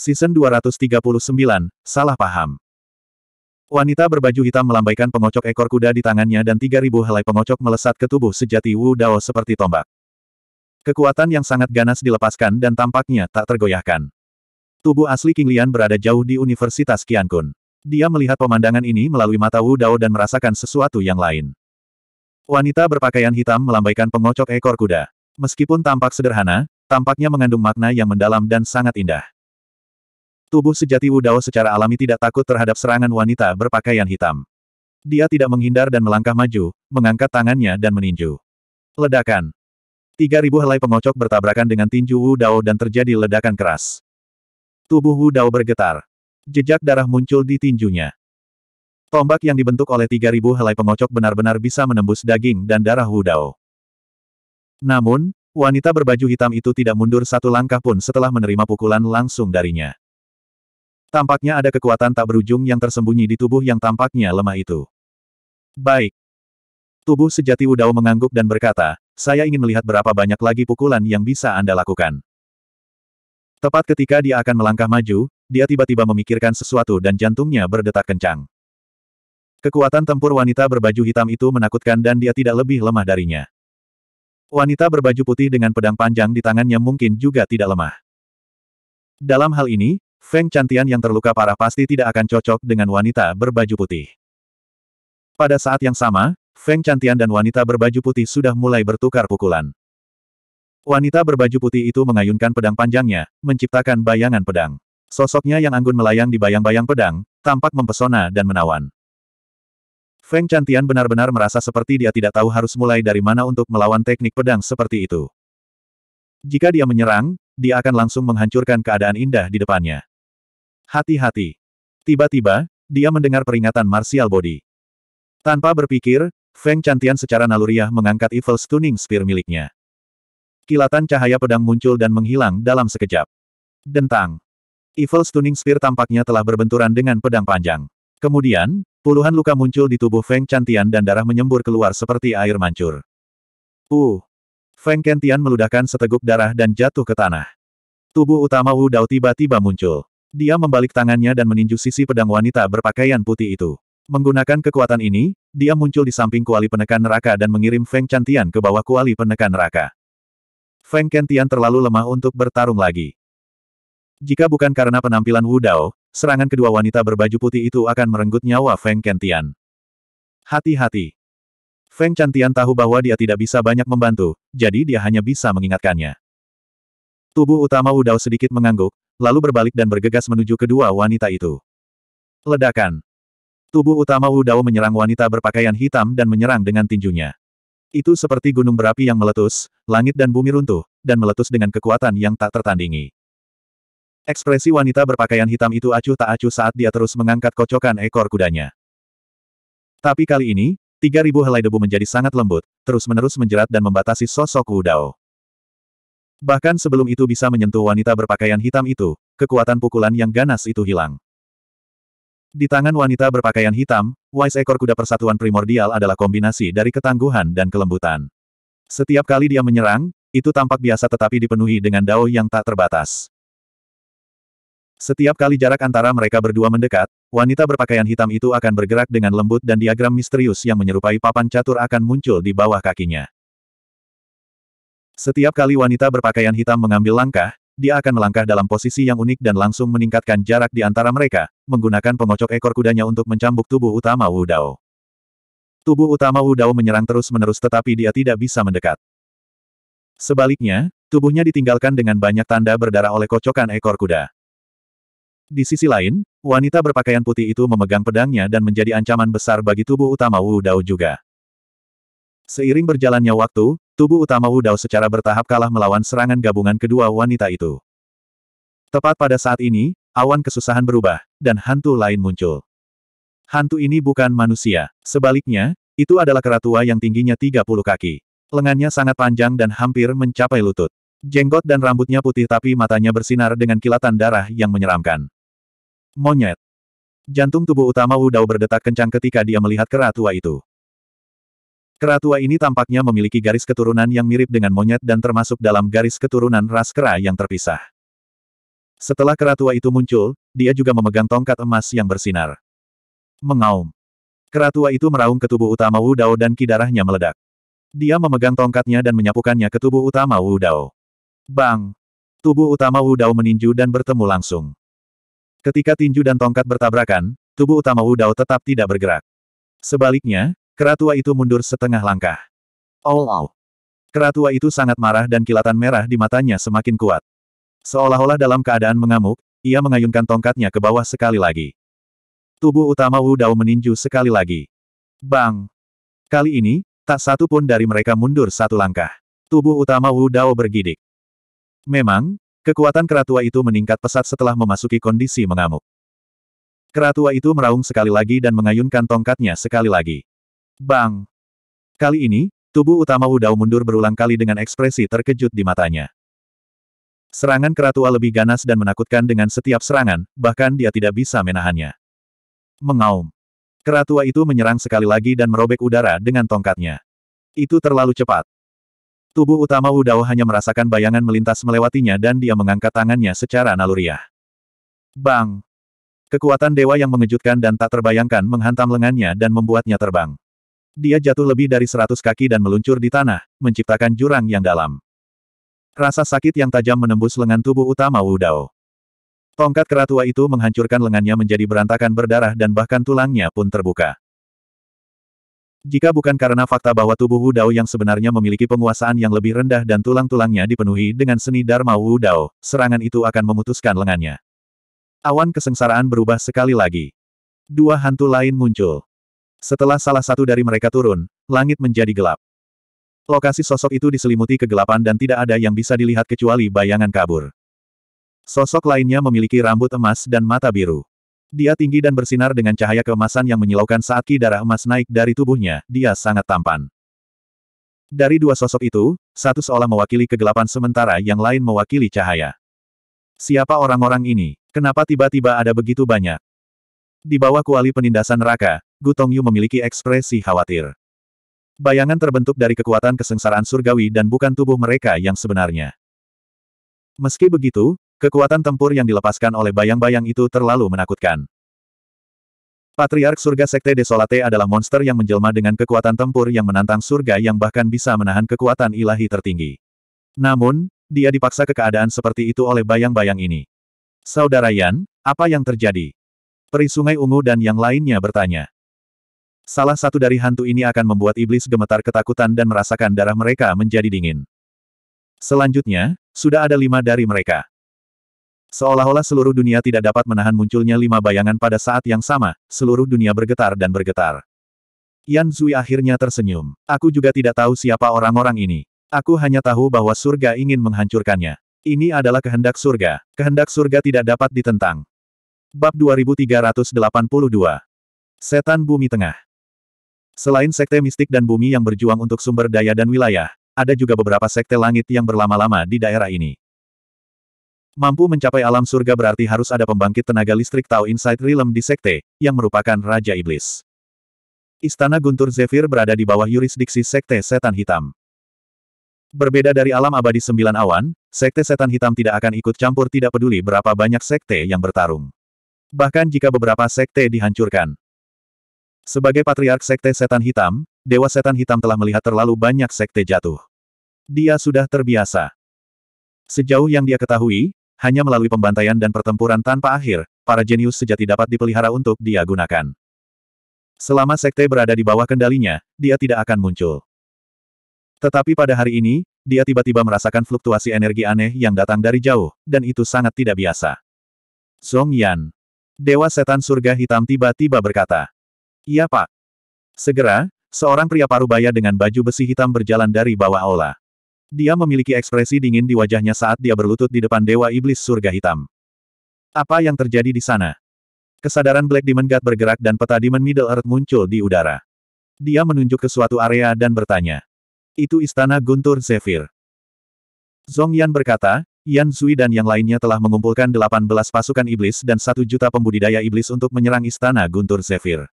Season 239, Salah Paham. Wanita berbaju hitam melambaikan pengocok ekor kuda di tangannya dan 3000 helai pengocok melesat ke tubuh sejati Wu Dao seperti tombak. Kekuatan yang sangat ganas dilepaskan dan tampaknya tak tergoyahkan. Tubuh asli King Lian berada jauh di Universitas Qiankun. Dia melihat pemandangan ini melalui mata Wu Dao dan merasakan sesuatu yang lain. Wanita berpakaian hitam melambaikan pengocok ekor kuda. Meskipun tampak sederhana, tampaknya mengandung makna yang mendalam dan sangat indah. Tubuh sejati Wu Dao secara alami tidak takut terhadap serangan wanita berpakaian hitam. Dia tidak menghindar dan melangkah maju, mengangkat tangannya dan meninju. Ledakan. Tiga ribu helai pengocok bertabrakan dengan tinju Wu Dao dan terjadi ledakan keras. Tubuh Wu Dao bergetar. Jejak darah muncul di tinjunya. Tombak yang dibentuk oleh tiga ribu helai pengocok benar-benar bisa menembus daging dan darah Wu Dao. Namun, wanita berbaju hitam itu tidak mundur satu langkah pun setelah menerima pukulan langsung darinya. Tampaknya ada kekuatan tak berujung yang tersembunyi di tubuh yang tampaknya lemah itu. Baik. Tubuh sejati Udao mengangguk dan berkata, saya ingin melihat berapa banyak lagi pukulan yang bisa Anda lakukan. Tepat ketika dia akan melangkah maju, dia tiba-tiba memikirkan sesuatu dan jantungnya berdetak kencang. Kekuatan tempur wanita berbaju hitam itu menakutkan dan dia tidak lebih lemah darinya. Wanita berbaju putih dengan pedang panjang di tangannya mungkin juga tidak lemah. Dalam hal ini, Feng Cantian yang terluka parah pasti tidak akan cocok dengan wanita berbaju putih. Pada saat yang sama, Feng Cantian dan wanita berbaju putih sudah mulai bertukar pukulan. Wanita berbaju putih itu mengayunkan pedang panjangnya, menciptakan bayangan pedang. Sosoknya yang anggun melayang di bayang-bayang pedang, tampak mempesona dan menawan. Feng Cantian benar-benar merasa seperti dia tidak tahu harus mulai dari mana untuk melawan teknik pedang seperti itu. Jika dia menyerang, dia akan langsung menghancurkan keadaan indah di depannya. Hati-hati. Tiba-tiba, dia mendengar peringatan martial body. Tanpa berpikir, Feng Cantian secara naluriah mengangkat Evil Stunning Spear miliknya. Kilatan cahaya pedang muncul dan menghilang dalam sekejap. Dentang. Evil Stunning Spear tampaknya telah berbenturan dengan pedang panjang. Kemudian, puluhan luka muncul di tubuh Feng Cantian dan darah menyembur keluar seperti air mancur. Uh! Feng Kentian meludahkan seteguk darah dan jatuh ke tanah. Tubuh utama Wu Dao tiba-tiba muncul. Dia membalik tangannya dan meninju sisi pedang wanita berpakaian putih itu. Menggunakan kekuatan ini, dia muncul di samping kuali penekan neraka dan mengirim Feng Cantian ke bawah kuali penekan neraka. Feng Cantian terlalu lemah untuk bertarung lagi. Jika bukan karena penampilan Wu Dao, serangan kedua wanita berbaju putih itu akan merenggut nyawa Feng Cantian. Hati-hati. Feng Cantian tahu bahwa dia tidak bisa banyak membantu, jadi dia hanya bisa mengingatkannya. Tubuh utama Wu Dao sedikit mengangguk, lalu berbalik dan bergegas menuju kedua wanita itu. Ledakan. Tubuh utama Wu Dao menyerang wanita berpakaian hitam dan menyerang dengan tinjunya. Itu seperti gunung berapi yang meletus, langit dan bumi runtuh, dan meletus dengan kekuatan yang tak tertandingi. Ekspresi wanita berpakaian hitam itu acuh tak acuh saat dia terus mengangkat kocokan ekor kudanya. Tapi kali ini, 3.000 helai debu menjadi sangat lembut, terus-menerus menjerat dan membatasi sosok Wu Dao. Bahkan sebelum itu bisa menyentuh wanita berpakaian hitam itu, kekuatan pukulan yang ganas itu hilang. Di tangan wanita berpakaian hitam, wise ekor kuda persatuan primordial adalah kombinasi dari ketangguhan dan kelembutan. Setiap kali dia menyerang, itu tampak biasa tetapi dipenuhi dengan dao yang tak terbatas. Setiap kali jarak antara mereka berdua mendekat, wanita berpakaian hitam itu akan bergerak dengan lembut dan diagram misterius yang menyerupai papan catur akan muncul di bawah kakinya. Setiap kali wanita berpakaian hitam mengambil langkah, dia akan melangkah dalam posisi yang unik dan langsung meningkatkan jarak di antara mereka, menggunakan pengocok ekor kudanya untuk mencambuk tubuh utama Wu Dao. Tubuh utama Wu Dao menyerang terus-menerus tetapi dia tidak bisa mendekat. Sebaliknya, tubuhnya ditinggalkan dengan banyak tanda berdarah oleh kocokan ekor kuda. Di sisi lain, wanita berpakaian putih itu memegang pedangnya dan menjadi ancaman besar bagi tubuh utama Wu Dao juga. Seiring berjalannya waktu, Tubuh utama Wu Dao secara bertahap kalah melawan serangan gabungan kedua wanita itu. Tepat pada saat ini, awan kesusahan berubah, dan hantu lain muncul. Hantu ini bukan manusia. Sebaliknya, itu adalah keratua yang tingginya 30 kaki. Lengannya sangat panjang dan hampir mencapai lutut. Jenggot dan rambutnya putih tapi matanya bersinar dengan kilatan darah yang menyeramkan. Monyet. Jantung tubuh utama Wu Dao berdetak kencang ketika dia melihat keratua itu. Kera tua ini tampaknya memiliki garis keturunan yang mirip dengan monyet dan termasuk dalam garis keturunan ras kera yang terpisah. Setelah kera tua itu muncul, dia juga memegang tongkat emas yang bersinar. Mengaum. Kera tua itu meraung ke tubuh utama Wu Dao dan kidarahnya meledak. Dia memegang tongkatnya dan menyapukannya ke tubuh utama Wu Dao. Bang! Tubuh utama Wu Dao meninju dan bertemu langsung. Ketika tinju dan tongkat bertabrakan, tubuh utama Wu Dao tetap tidak bergerak. Sebaliknya, Keratua itu mundur setengah langkah. All oh, out. Keratua itu sangat marah dan kilatan merah di matanya semakin kuat. Seolah-olah dalam keadaan mengamuk, ia mengayunkan tongkatnya ke bawah sekali lagi. Tubuh utama Wu Dao meninju sekali lagi. Bang! Kali ini, tak satu pun dari mereka mundur satu langkah. Tubuh utama Wu Dao bergidik. Memang, Kekuatan keratua itu meningkat pesat setelah memasuki kondisi mengamuk. Keratua itu meraung sekali lagi dan mengayunkan tongkatnya sekali lagi. Bang! Kali ini, tubuh utama Wudao mundur berulang kali dengan ekspresi terkejut di matanya. Serangan keratua lebih ganas dan menakutkan dengan setiap serangan, bahkan dia tidak bisa menahannya. Mengaum. Keratua itu menyerang sekali lagi dan merobek udara dengan tongkatnya. Itu terlalu cepat. Tubuh utama Wudao hanya merasakan bayangan melintas melewatinya dan dia mengangkat tangannya secara naluriah. Bang! Kekuatan dewa yang mengejutkan dan tak terbayangkan menghantam lengannya dan membuatnya terbang dia jatuh lebih dari seratus kaki dan meluncur di tanah, menciptakan jurang yang dalam. Rasa sakit yang tajam menembus lengan tubuh utama Wu Dao. Tongkat keratua itu menghancurkan lengannya menjadi berantakan berdarah dan bahkan tulangnya pun terbuka. Jika bukan karena fakta bahwa tubuh Wu Dao yang sebenarnya memiliki penguasaan yang lebih rendah dan tulang-tulangnya dipenuhi dengan seni Dharma Wu Dao, serangan itu akan memutuskan lengannya. Awan kesengsaraan berubah sekali lagi. Dua hantu lain muncul. Setelah salah satu dari mereka turun, langit menjadi gelap. Lokasi sosok itu diselimuti kegelapan dan tidak ada yang bisa dilihat kecuali bayangan kabur. Sosok lainnya memiliki rambut emas dan mata biru. Dia tinggi dan bersinar dengan cahaya keemasan yang menyilaukan saat ki darah emas naik dari tubuhnya, dia sangat tampan. Dari dua sosok itu, satu seolah mewakili kegelapan sementara yang lain mewakili cahaya. Siapa orang-orang ini? Kenapa tiba-tiba ada begitu banyak? Di bawah kuali penindasan raka, Gu Tongyu memiliki ekspresi khawatir. Bayangan terbentuk dari kekuatan kesengsaraan surgawi dan bukan tubuh mereka yang sebenarnya. Meski begitu, kekuatan tempur yang dilepaskan oleh bayang-bayang itu terlalu menakutkan. Patriark surga Sekte Desolate adalah monster yang menjelma dengan kekuatan tempur yang menantang surga yang bahkan bisa menahan kekuatan ilahi tertinggi. Namun, dia dipaksa ke keadaan seperti itu oleh bayang-bayang ini. Saudara Yan, apa yang terjadi? Peri Sungai Ungu dan yang lainnya bertanya. Salah satu dari hantu ini akan membuat iblis gemetar ketakutan dan merasakan darah mereka menjadi dingin. Selanjutnya, sudah ada lima dari mereka. Seolah-olah seluruh dunia tidak dapat menahan munculnya lima bayangan pada saat yang sama, seluruh dunia bergetar dan bergetar. Yan Zui akhirnya tersenyum. Aku juga tidak tahu siapa orang-orang ini. Aku hanya tahu bahwa surga ingin menghancurkannya. Ini adalah kehendak surga. Kehendak surga tidak dapat ditentang. Bab 2382 Setan Bumi Tengah Selain sekte mistik dan bumi yang berjuang untuk sumber daya dan wilayah, ada juga beberapa sekte langit yang berlama-lama di daerah ini. Mampu mencapai alam surga berarti harus ada pembangkit tenaga listrik Tao Inside Realm di sekte, yang merupakan Raja Iblis. Istana Guntur Zephyr berada di bawah yurisdiksi Sekte Setan Hitam. Berbeda dari alam abadi sembilan awan, Sekte Setan Hitam tidak akan ikut campur tidak peduli berapa banyak sekte yang bertarung. Bahkan jika beberapa sekte dihancurkan, sebagai patriark sekte setan hitam, Dewa Setan Hitam telah melihat terlalu banyak sekte jatuh. Dia sudah terbiasa. Sejauh yang dia ketahui, hanya melalui pembantaian dan pertempuran tanpa akhir, para jenius sejati dapat dipelihara untuk dia gunakan. Selama sekte berada di bawah kendalinya, dia tidak akan muncul. Tetapi pada hari ini, dia tiba-tiba merasakan fluktuasi energi aneh yang datang dari jauh, dan itu sangat tidak biasa. Song Yan. Dewa Setan Surga Hitam tiba-tiba berkata. Iya pak. Segera, seorang pria parubaya dengan baju besi hitam berjalan dari bawah aula. Dia memiliki ekspresi dingin di wajahnya saat dia berlutut di depan Dewa Iblis Surga Hitam. Apa yang terjadi di sana? Kesadaran Black Demon God bergerak dan peta Demon Middle Earth muncul di udara. Dia menunjuk ke suatu area dan bertanya. Itu istana Guntur Zephyr. Zong Yan berkata, Yan Zui dan yang lainnya telah mengumpulkan 18 pasukan iblis dan satu juta pembudidaya iblis untuk menyerang istana Guntur Zephyr.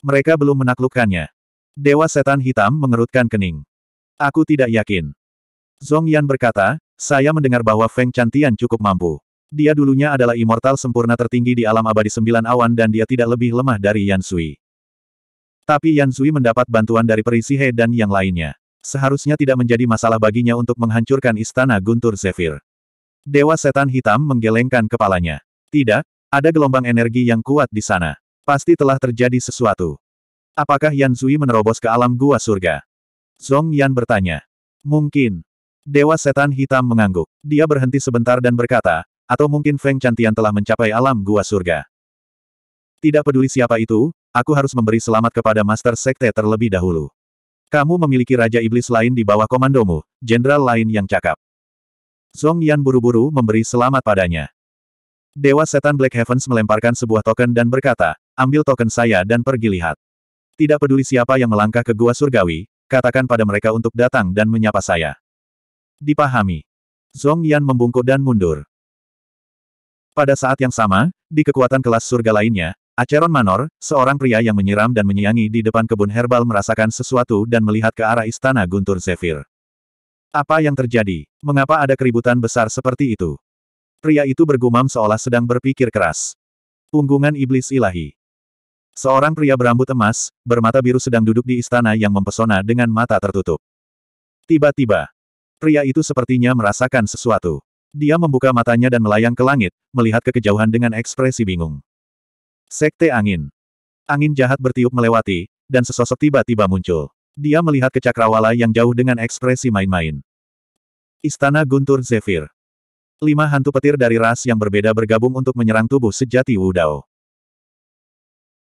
Mereka belum menaklukkannya. Dewa Setan Hitam mengerutkan kening. Aku tidak yakin. Zong Yan berkata, saya mendengar bahwa Feng Cantian cukup mampu. Dia dulunya adalah immortal sempurna tertinggi di alam abadi sembilan awan dan dia tidak lebih lemah dari Yan Sui. Tapi Yan Sui mendapat bantuan dari He dan yang lainnya. Seharusnya tidak menjadi masalah baginya untuk menghancurkan istana Guntur Zephyr. Dewa Setan Hitam menggelengkan kepalanya. Tidak, ada gelombang energi yang kuat di sana. Pasti telah terjadi sesuatu. Apakah Yan Zui menerobos ke alam gua surga? Zong Yan bertanya. Mungkin. Dewa setan hitam mengangguk. Dia berhenti sebentar dan berkata, atau mungkin Feng Cantian telah mencapai alam gua surga. Tidak peduli siapa itu, aku harus memberi selamat kepada Master Sekte terlebih dahulu. Kamu memiliki Raja Iblis lain di bawah komandomu, jenderal lain yang cakap. Zong Yan buru-buru memberi selamat padanya. Dewa Setan Black Heavens melemparkan sebuah token dan berkata, ambil token saya dan pergi lihat. Tidak peduli siapa yang melangkah ke gua surgawi, katakan pada mereka untuk datang dan menyapa saya. Dipahami. Zong Yan membungkuk dan mundur. Pada saat yang sama, di kekuatan kelas surga lainnya, Aceron Manor, seorang pria yang menyiram dan menyiangi di depan kebun herbal merasakan sesuatu dan melihat ke arah istana Guntur Zephyr. Apa yang terjadi? Mengapa ada keributan besar seperti itu? Pria itu bergumam seolah sedang berpikir keras. Punggungan iblis ilahi. Seorang pria berambut emas, bermata biru sedang duduk di istana yang mempesona dengan mata tertutup. Tiba-tiba, pria itu sepertinya merasakan sesuatu. Dia membuka matanya dan melayang ke langit, melihat kekejauhan dengan ekspresi bingung. Sekte angin. Angin jahat bertiup melewati, dan sesosok tiba-tiba muncul. Dia melihat ke cakrawala yang jauh dengan ekspresi main-main. Istana Guntur Zephyr. Lima hantu petir dari ras yang berbeda bergabung untuk menyerang tubuh sejati Wudao.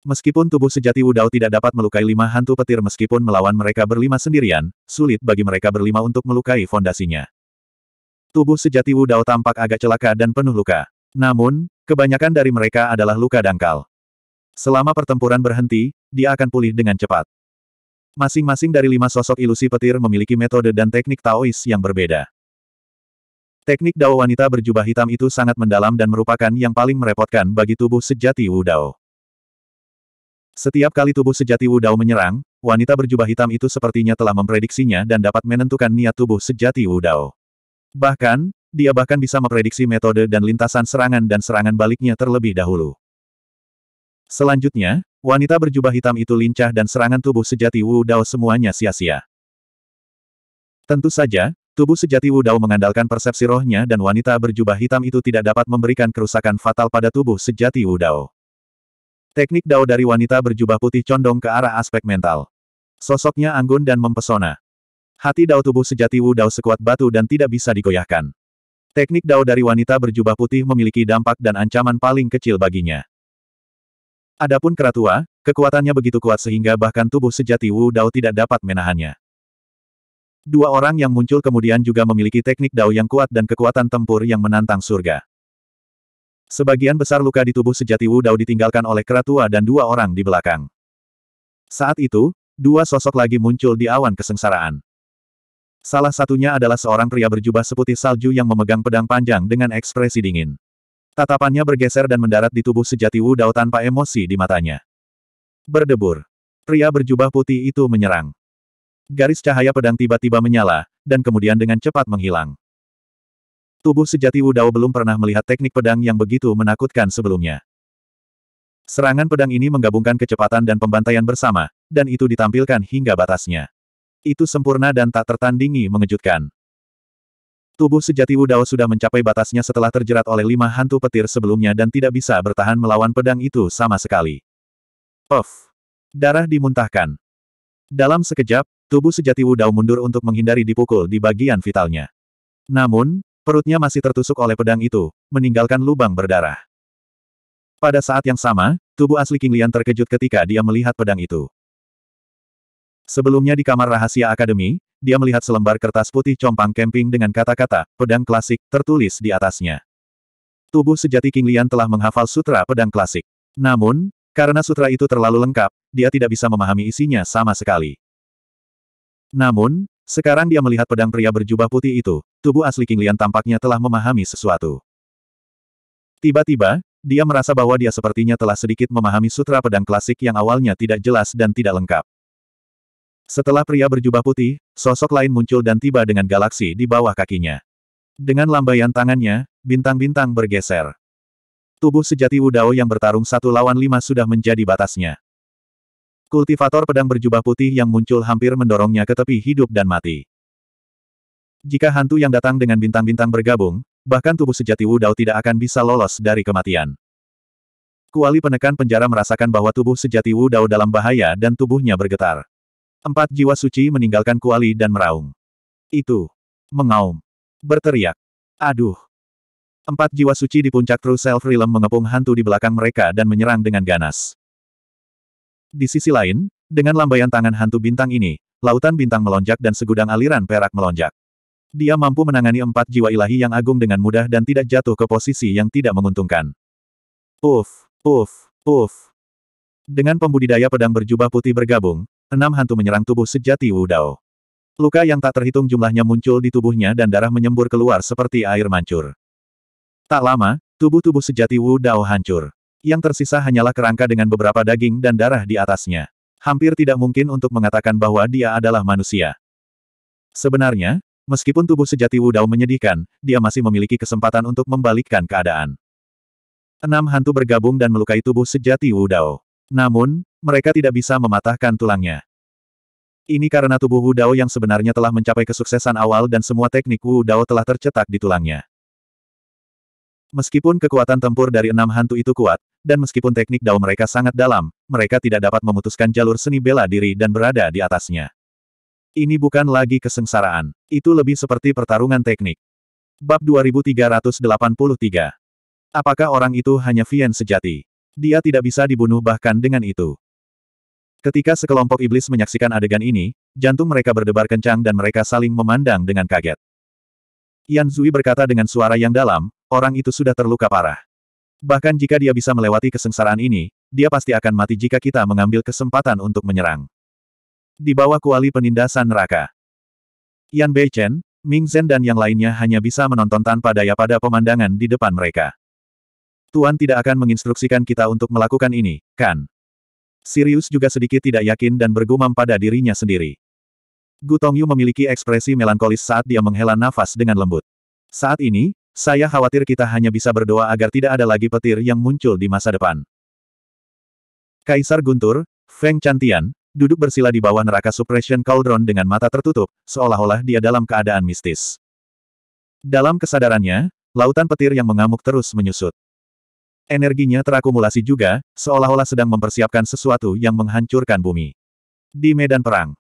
Meskipun tubuh sejati Wudao tidak dapat melukai lima hantu petir meskipun melawan mereka berlima sendirian, sulit bagi mereka berlima untuk melukai fondasinya. Tubuh sejati Wudao tampak agak celaka dan penuh luka. Namun, kebanyakan dari mereka adalah luka dangkal. Selama pertempuran berhenti, dia akan pulih dengan cepat. Masing-masing dari lima sosok ilusi petir memiliki metode dan teknik Taois yang berbeda. Teknik Dao wanita berjubah hitam itu sangat mendalam dan merupakan yang paling merepotkan bagi tubuh sejati Wudao. Setiap kali tubuh sejati Wu Dao menyerang, wanita berjubah hitam itu sepertinya telah memprediksinya dan dapat menentukan niat tubuh sejati Wu Dao. Bahkan, dia bahkan bisa memprediksi metode dan lintasan serangan dan serangan baliknya terlebih dahulu. Selanjutnya, wanita berjubah hitam itu lincah dan serangan tubuh sejati Wu Dao semuanya sia-sia. Tentu saja, tubuh sejati Wu Dao mengandalkan persepsi rohnya dan wanita berjubah hitam itu tidak dapat memberikan kerusakan fatal pada tubuh sejati Wu Dao. Teknik dao dari wanita berjubah putih condong ke arah aspek mental. Sosoknya anggun dan mempesona. Hati dao tubuh sejati Wu Dao sekuat batu dan tidak bisa digoyahkan. Teknik dao dari wanita berjubah putih memiliki dampak dan ancaman paling kecil baginya. Adapun keratua, kekuatannya begitu kuat sehingga bahkan tubuh sejati Wu Dao tidak dapat menahannya. Dua orang yang muncul kemudian juga memiliki teknik dao yang kuat dan kekuatan tempur yang menantang surga. Sebagian besar luka di tubuh sejati Wu Dao ditinggalkan oleh keratua dan dua orang di belakang. Saat itu, dua sosok lagi muncul di awan kesengsaraan. Salah satunya adalah seorang pria berjubah seputih salju yang memegang pedang panjang dengan ekspresi dingin. Tatapannya bergeser dan mendarat di tubuh sejati Wu Dao tanpa emosi di matanya. Berdebur. Pria berjubah putih itu menyerang. Garis cahaya pedang tiba-tiba menyala, dan kemudian dengan cepat menghilang. Tubuh sejati Wudao belum pernah melihat teknik pedang yang begitu menakutkan sebelumnya. Serangan pedang ini menggabungkan kecepatan dan pembantaian bersama, dan itu ditampilkan hingga batasnya. Itu sempurna dan tak tertandingi mengejutkan. Tubuh sejati Wudao sudah mencapai batasnya setelah terjerat oleh lima hantu petir sebelumnya dan tidak bisa bertahan melawan pedang itu sama sekali. Puff! Darah dimuntahkan. Dalam sekejap, tubuh sejati Wudao mundur untuk menghindari dipukul di bagian vitalnya. Namun, Perutnya masih tertusuk oleh pedang itu, meninggalkan lubang berdarah. Pada saat yang sama, tubuh asli King Lian terkejut ketika dia melihat pedang itu. Sebelumnya di kamar rahasia akademi, dia melihat selembar kertas putih compang camping dengan kata-kata, pedang klasik, tertulis di atasnya. Tubuh sejati King Lian telah menghafal sutra pedang klasik. Namun, karena sutra itu terlalu lengkap, dia tidak bisa memahami isinya sama sekali. Namun, sekarang dia melihat pedang pria berjubah putih itu, tubuh asli King Lian tampaknya telah memahami sesuatu. Tiba-tiba, dia merasa bahwa dia sepertinya telah sedikit memahami sutra pedang klasik yang awalnya tidak jelas dan tidak lengkap. Setelah pria berjubah putih, sosok lain muncul dan tiba dengan galaksi di bawah kakinya. Dengan lambaian tangannya, bintang-bintang bergeser. Tubuh sejati Wudao yang bertarung satu lawan lima sudah menjadi batasnya. Kultivator pedang berjubah putih yang muncul hampir mendorongnya ke tepi hidup dan mati. Jika hantu yang datang dengan bintang-bintang bergabung, bahkan tubuh sejati Wu Dao tidak akan bisa lolos dari kematian. Kuali penekan penjara merasakan bahwa tubuh sejati Wu Dao dalam bahaya dan tubuhnya bergetar. Empat jiwa suci meninggalkan kuali dan meraung. Itu. Mengaum. Berteriak. Aduh. Empat jiwa suci di puncak True Self Realm mengepung hantu di belakang mereka dan menyerang dengan ganas. Di sisi lain, dengan lambaian tangan hantu bintang ini, lautan bintang melonjak dan segudang aliran perak melonjak. Dia mampu menangani empat jiwa ilahi yang agung dengan mudah dan tidak jatuh ke posisi yang tidak menguntungkan. Uf, uf, uf. Dengan pembudidaya pedang berjubah putih bergabung, enam hantu menyerang tubuh sejati Wu Dao. Luka yang tak terhitung jumlahnya muncul di tubuhnya dan darah menyembur keluar seperti air mancur. Tak lama, tubuh-tubuh sejati Wu Dao hancur. Yang tersisa hanyalah kerangka dengan beberapa daging dan darah di atasnya. Hampir tidak mungkin untuk mengatakan bahwa dia adalah manusia. Sebenarnya, meskipun tubuh sejati Wudao menyedihkan, dia masih memiliki kesempatan untuk membalikkan keadaan. Enam hantu bergabung dan melukai tubuh sejati Wudao. Namun, mereka tidak bisa mematahkan tulangnya. Ini karena tubuh Wudao yang sebenarnya telah mencapai kesuksesan awal dan semua teknik Wudao telah tercetak di tulangnya. Meskipun kekuatan tempur dari enam hantu itu kuat, dan meskipun teknik dao mereka sangat dalam, mereka tidak dapat memutuskan jalur seni bela diri dan berada di atasnya. Ini bukan lagi kesengsaraan, itu lebih seperti pertarungan teknik. Bab 2383 Apakah orang itu hanya Vien sejati? Dia tidak bisa dibunuh bahkan dengan itu. Ketika sekelompok iblis menyaksikan adegan ini, jantung mereka berdebar kencang dan mereka saling memandang dengan kaget. Yan Zui berkata dengan suara yang dalam, orang itu sudah terluka parah. Bahkan jika dia bisa melewati kesengsaraan ini, dia pasti akan mati jika kita mengambil kesempatan untuk menyerang. Di bawah kuali penindasan neraka. Yan Beichen, Ming Zhen dan yang lainnya hanya bisa menonton tanpa daya pada pemandangan di depan mereka. Tuan tidak akan menginstruksikan kita untuk melakukan ini, kan? Sirius juga sedikit tidak yakin dan bergumam pada dirinya sendiri. Gu Tongyu memiliki ekspresi melankolis saat dia menghela nafas dengan lembut. Saat ini, saya khawatir kita hanya bisa berdoa agar tidak ada lagi petir yang muncul di masa depan. Kaisar Guntur, Feng Chantian, duduk bersila di bawah neraka Suppression Cauldron dengan mata tertutup, seolah-olah dia dalam keadaan mistis. Dalam kesadarannya, lautan petir yang mengamuk terus menyusut. Energinya terakumulasi juga, seolah-olah sedang mempersiapkan sesuatu yang menghancurkan bumi. Di medan perang,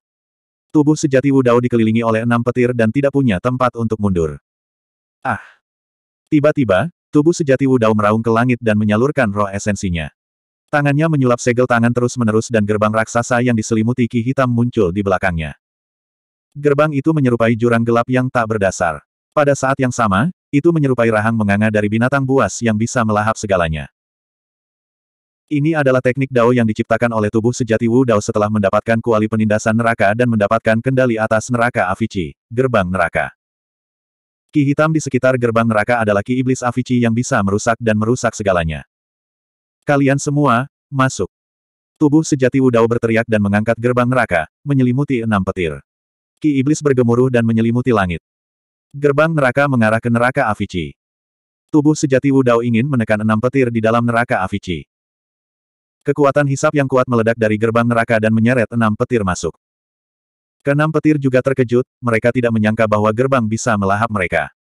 tubuh sejati Wudao dikelilingi oleh enam petir dan tidak punya tempat untuk mundur. Ah! Tiba-tiba, tubuh sejati Wudao meraung ke langit dan menyalurkan roh esensinya. Tangannya menyulap segel tangan terus-menerus dan gerbang raksasa yang diselimuti ki hitam muncul di belakangnya. Gerbang itu menyerupai jurang gelap yang tak berdasar. Pada saat yang sama, itu menyerupai rahang menganga dari binatang buas yang bisa melahap segalanya. Ini adalah teknik Dao yang diciptakan oleh tubuh sejati Wu Dao setelah mendapatkan kuali penindasan neraka dan mendapatkan kendali atas neraka Avici, gerbang neraka. Ki hitam di sekitar gerbang neraka adalah ki iblis Avici yang bisa merusak dan merusak segalanya. Kalian semua, masuk. Tubuh sejati Wudao berteriak dan mengangkat gerbang neraka, menyelimuti enam petir. Ki iblis bergemuruh dan menyelimuti langit. Gerbang neraka mengarah ke neraka Avici. Tubuh sejati Wudao ingin menekan enam petir di dalam neraka Avici. Kekuatan hisap yang kuat meledak dari gerbang neraka dan menyeret enam petir masuk. Kenam petir juga terkejut, mereka tidak menyangka bahwa gerbang bisa melahap mereka.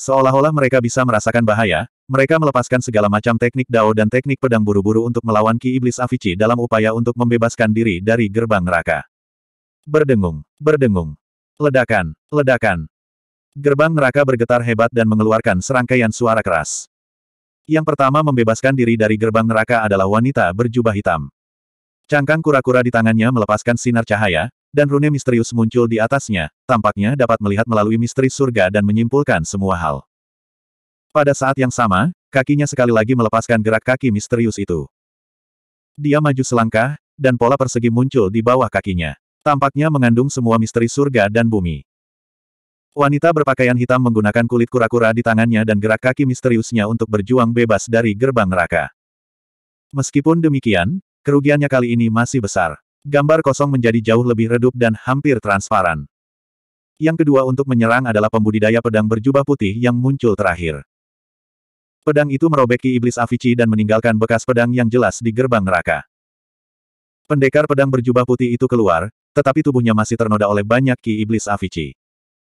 Seolah-olah mereka bisa merasakan bahaya, mereka melepaskan segala macam teknik dao dan teknik pedang buru-buru untuk melawan Ki Iblis Avici dalam upaya untuk membebaskan diri dari gerbang neraka. Berdengung, berdengung. Ledakan, ledakan. Gerbang neraka bergetar hebat dan mengeluarkan serangkaian suara keras. Yang pertama membebaskan diri dari gerbang neraka adalah wanita berjubah hitam. Cangkang kura-kura di tangannya melepaskan sinar cahaya, dan rune misterius muncul di atasnya, tampaknya dapat melihat melalui misteri surga dan menyimpulkan semua hal. Pada saat yang sama, kakinya sekali lagi melepaskan gerak kaki misterius itu. Dia maju selangkah, dan pola persegi muncul di bawah kakinya. Tampaknya mengandung semua misteri surga dan bumi. Wanita berpakaian hitam menggunakan kulit kura-kura di tangannya dan gerak kaki misteriusnya untuk berjuang bebas dari gerbang neraka. Meskipun demikian, Kerugiannya kali ini masih besar. Gambar kosong menjadi jauh lebih redup dan hampir transparan. Yang kedua untuk menyerang adalah pembudidaya pedang berjubah putih yang muncul terakhir. Pedang itu merobeki iblis Avici dan meninggalkan bekas pedang yang jelas di gerbang neraka. Pendekar pedang berjubah putih itu keluar, tetapi tubuhnya masih ternoda oleh banyak ki iblis Avici.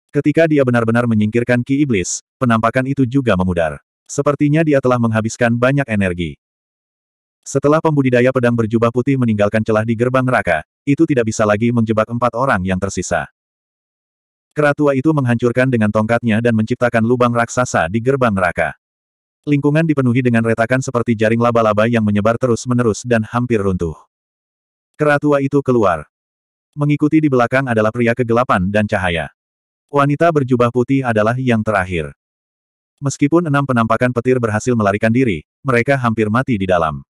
Ketika dia benar-benar menyingkirkan ki iblis, penampakan itu juga memudar. Sepertinya dia telah menghabiskan banyak energi. Setelah pembudidaya pedang berjubah putih meninggalkan celah di gerbang neraka, itu tidak bisa lagi menjebak empat orang yang tersisa. Keratua itu menghancurkan dengan tongkatnya dan menciptakan lubang raksasa di gerbang neraka. Lingkungan dipenuhi dengan retakan seperti jaring laba-laba yang menyebar terus-menerus dan hampir runtuh. Keratua itu keluar. Mengikuti di belakang adalah pria kegelapan dan cahaya. Wanita berjubah putih adalah yang terakhir. Meskipun enam penampakan petir berhasil melarikan diri, mereka hampir mati di dalam.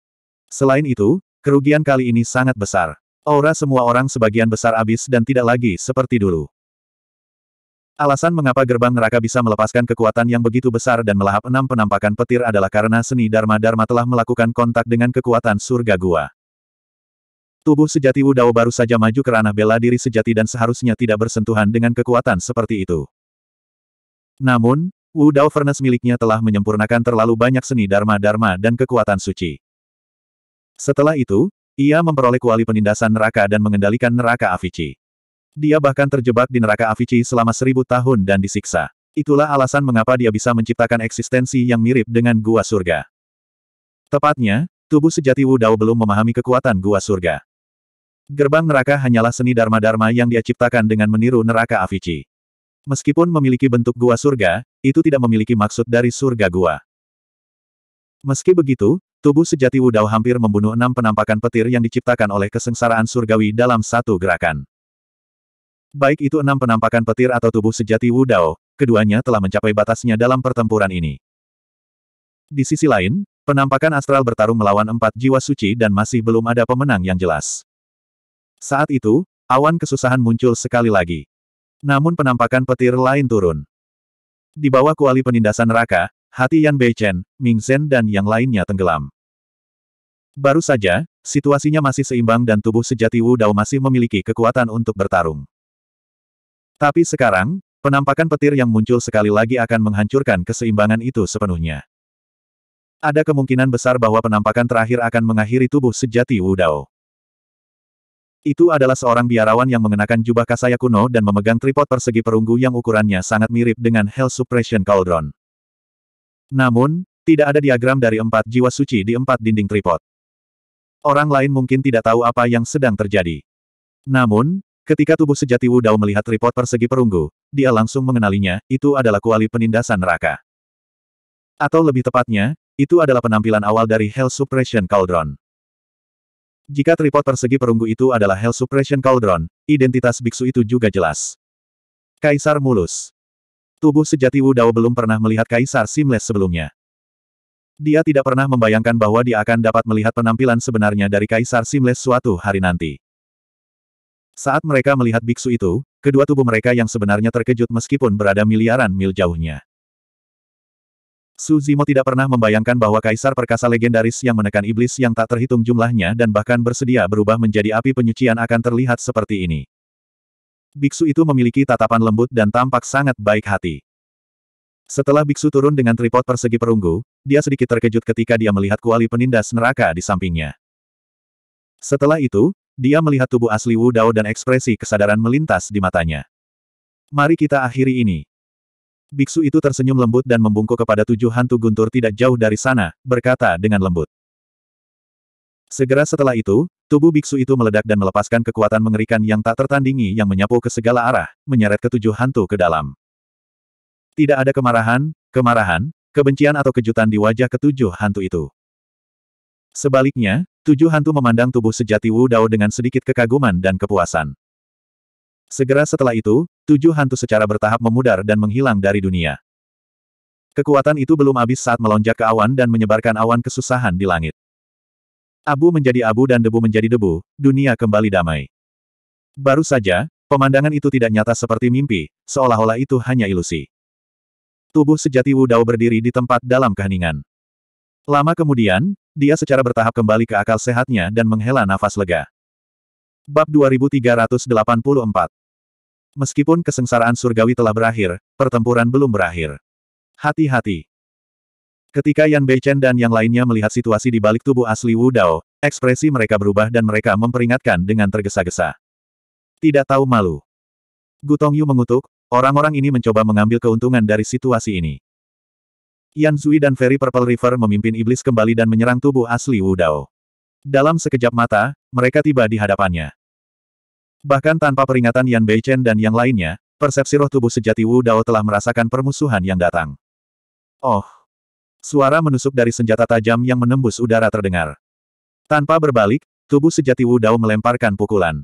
Selain itu, kerugian kali ini sangat besar. Aura semua orang sebagian besar habis dan tidak lagi seperti dulu. Alasan mengapa gerbang neraka bisa melepaskan kekuatan yang begitu besar dan melahap enam penampakan petir adalah karena seni Dharma Dharma telah melakukan kontak dengan kekuatan surga gua. Tubuh sejati Wu Dao baru saja maju ke ranah bela diri sejati dan seharusnya tidak bersentuhan dengan kekuatan seperti itu. Namun, Wu Dao Furnace miliknya telah menyempurnakan terlalu banyak seni Dharma Dharma dan kekuatan suci. Setelah itu, ia memperoleh kuali penindasan neraka dan mengendalikan neraka Avicii. Dia bahkan terjebak di neraka Avicii selama seribu tahun dan disiksa. Itulah alasan mengapa dia bisa menciptakan eksistensi yang mirip dengan gua surga. Tepatnya, tubuh sejati Wu Dao belum memahami kekuatan gua surga. Gerbang neraka hanyalah seni dharma-dharma yang dia ciptakan dengan meniru neraka Avicii. Meskipun memiliki bentuk gua surga, itu tidak memiliki maksud dari surga gua. Meski begitu, Tubuh sejati Wudao hampir membunuh enam penampakan petir yang diciptakan oleh kesengsaraan surgawi dalam satu gerakan. Baik itu enam penampakan petir atau tubuh sejati Wudao, keduanya telah mencapai batasnya dalam pertempuran ini. Di sisi lain, penampakan astral bertarung melawan empat jiwa suci dan masih belum ada pemenang yang jelas. Saat itu, awan kesusahan muncul sekali lagi. Namun penampakan petir lain turun. Di bawah kuali penindasan raka, Hati Yan Beichen, Ming Zhen dan yang lainnya tenggelam. Baru saja, situasinya masih seimbang dan tubuh sejati Wu Dao masih memiliki kekuatan untuk bertarung. Tapi sekarang, penampakan petir yang muncul sekali lagi akan menghancurkan keseimbangan itu sepenuhnya. Ada kemungkinan besar bahwa penampakan terakhir akan mengakhiri tubuh sejati Wu Dao. Itu adalah seorang biarawan yang mengenakan jubah kasaya kuno dan memegang tripod persegi perunggu yang ukurannya sangat mirip dengan Hell Suppression Cauldron. Namun, tidak ada diagram dari empat jiwa suci di empat dinding tripod. Orang lain mungkin tidak tahu apa yang sedang terjadi. Namun, ketika tubuh sejati Wu Dao melihat tripod persegi perunggu, dia langsung mengenalinya, itu adalah kuali penindasan neraka. Atau lebih tepatnya, itu adalah penampilan awal dari Hell Suppression Cauldron. Jika tripod persegi perunggu itu adalah Hell Suppression Cauldron, identitas biksu itu juga jelas. Kaisar Mulus Tubuh sejati Wu Dao belum pernah melihat Kaisar Simles sebelumnya. Dia tidak pernah membayangkan bahwa dia akan dapat melihat penampilan sebenarnya dari Kaisar Simles suatu hari nanti. Saat mereka melihat biksu itu, kedua tubuh mereka yang sebenarnya terkejut meskipun berada miliaran mil jauhnya. Su Zimo tidak pernah membayangkan bahwa kaisar perkasa legendaris yang menekan iblis yang tak terhitung jumlahnya dan bahkan bersedia berubah menjadi api penyucian akan terlihat seperti ini. Biksu itu memiliki tatapan lembut dan tampak sangat baik hati. Setelah biksu turun dengan tripod persegi perunggu, dia sedikit terkejut ketika dia melihat kuali penindas neraka di sampingnya. Setelah itu, dia melihat tubuh asli Wu Dao dan ekspresi kesadaran melintas di matanya. Mari kita akhiri ini. Biksu itu tersenyum lembut dan membungkuk kepada tujuh hantu guntur tidak jauh dari sana, berkata dengan lembut. Segera setelah itu, tubuh biksu itu meledak dan melepaskan kekuatan mengerikan yang tak tertandingi yang menyapu ke segala arah, menyeret ketujuh hantu ke dalam. Tidak ada kemarahan, kemarahan, kebencian atau kejutan di wajah ketujuh hantu itu. Sebaliknya, tujuh hantu memandang tubuh sejati Wu Dao dengan sedikit kekaguman dan kepuasan. Segera setelah itu, tujuh hantu secara bertahap memudar dan menghilang dari dunia. Kekuatan itu belum habis saat melonjak ke awan dan menyebarkan awan kesusahan di langit. Abu menjadi abu dan debu menjadi debu, dunia kembali damai. Baru saja, pemandangan itu tidak nyata seperti mimpi, seolah-olah itu hanya ilusi. Tubuh sejati Wu Dao berdiri di tempat dalam keheningan. Lama kemudian, dia secara bertahap kembali ke akal sehatnya dan menghela nafas lega. Bab 2384 Meskipun kesengsaraan surgawi telah berakhir, pertempuran belum berakhir. Hati-hati. Ketika Yan Beichen dan yang lainnya melihat situasi di balik tubuh asli Wu Dao, ekspresi mereka berubah dan mereka memperingatkan dengan tergesa-gesa. Tidak tahu malu. Gutong Yu mengutuk, orang-orang ini mencoba mengambil keuntungan dari situasi ini. Yan Zui dan Ferry Purple River memimpin iblis kembali dan menyerang tubuh asli Wu Dao. Dalam sekejap mata, mereka tiba di hadapannya. Bahkan tanpa peringatan Yan Beichen dan yang lainnya, persepsi roh tubuh sejati Wu Dao telah merasakan permusuhan yang datang. Oh, Suara menusuk dari senjata tajam yang menembus udara terdengar. Tanpa berbalik, tubuh sejati Wu Dao melemparkan pukulan.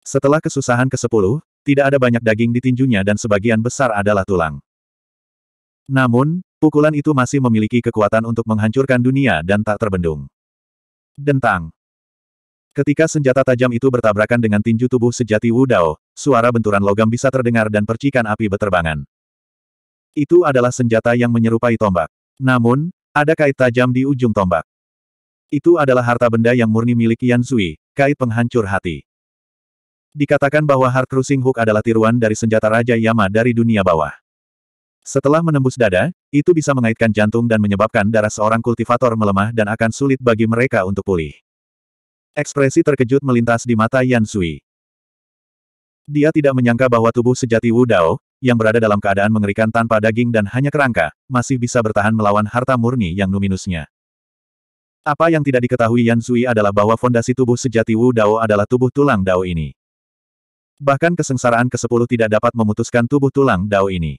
Setelah kesusahan ke-10, tidak ada banyak daging di tinjunya dan sebagian besar adalah tulang. Namun, pukulan itu masih memiliki kekuatan untuk menghancurkan dunia dan tak terbendung. Dentang. Ketika senjata tajam itu bertabrakan dengan tinju tubuh sejati Wu Dao, suara benturan logam bisa terdengar dan percikan api beterbangan. Itu adalah senjata yang menyerupai tombak. Namun, ada kait tajam di ujung tombak. Itu adalah harta benda yang murni milik Yan Zui, kait penghancur hati. Dikatakan bahwa Hard Crushing Hook adalah tiruan dari senjata Raja Yama dari dunia bawah. Setelah menembus dada, itu bisa mengaitkan jantung dan menyebabkan darah seorang kultivator melemah dan akan sulit bagi mereka untuk pulih. Ekspresi terkejut melintas di mata Yan Sui. Dia tidak menyangka bahwa tubuh sejati Wu Dao, yang berada dalam keadaan mengerikan tanpa daging dan hanya kerangka, masih bisa bertahan melawan harta murni yang numinusnya. Apa yang tidak diketahui Yan Zui adalah bahwa fondasi tubuh sejati Wu Dao adalah tubuh tulang Dao ini. Bahkan kesengsaraan ke-10 tidak dapat memutuskan tubuh tulang Dao ini.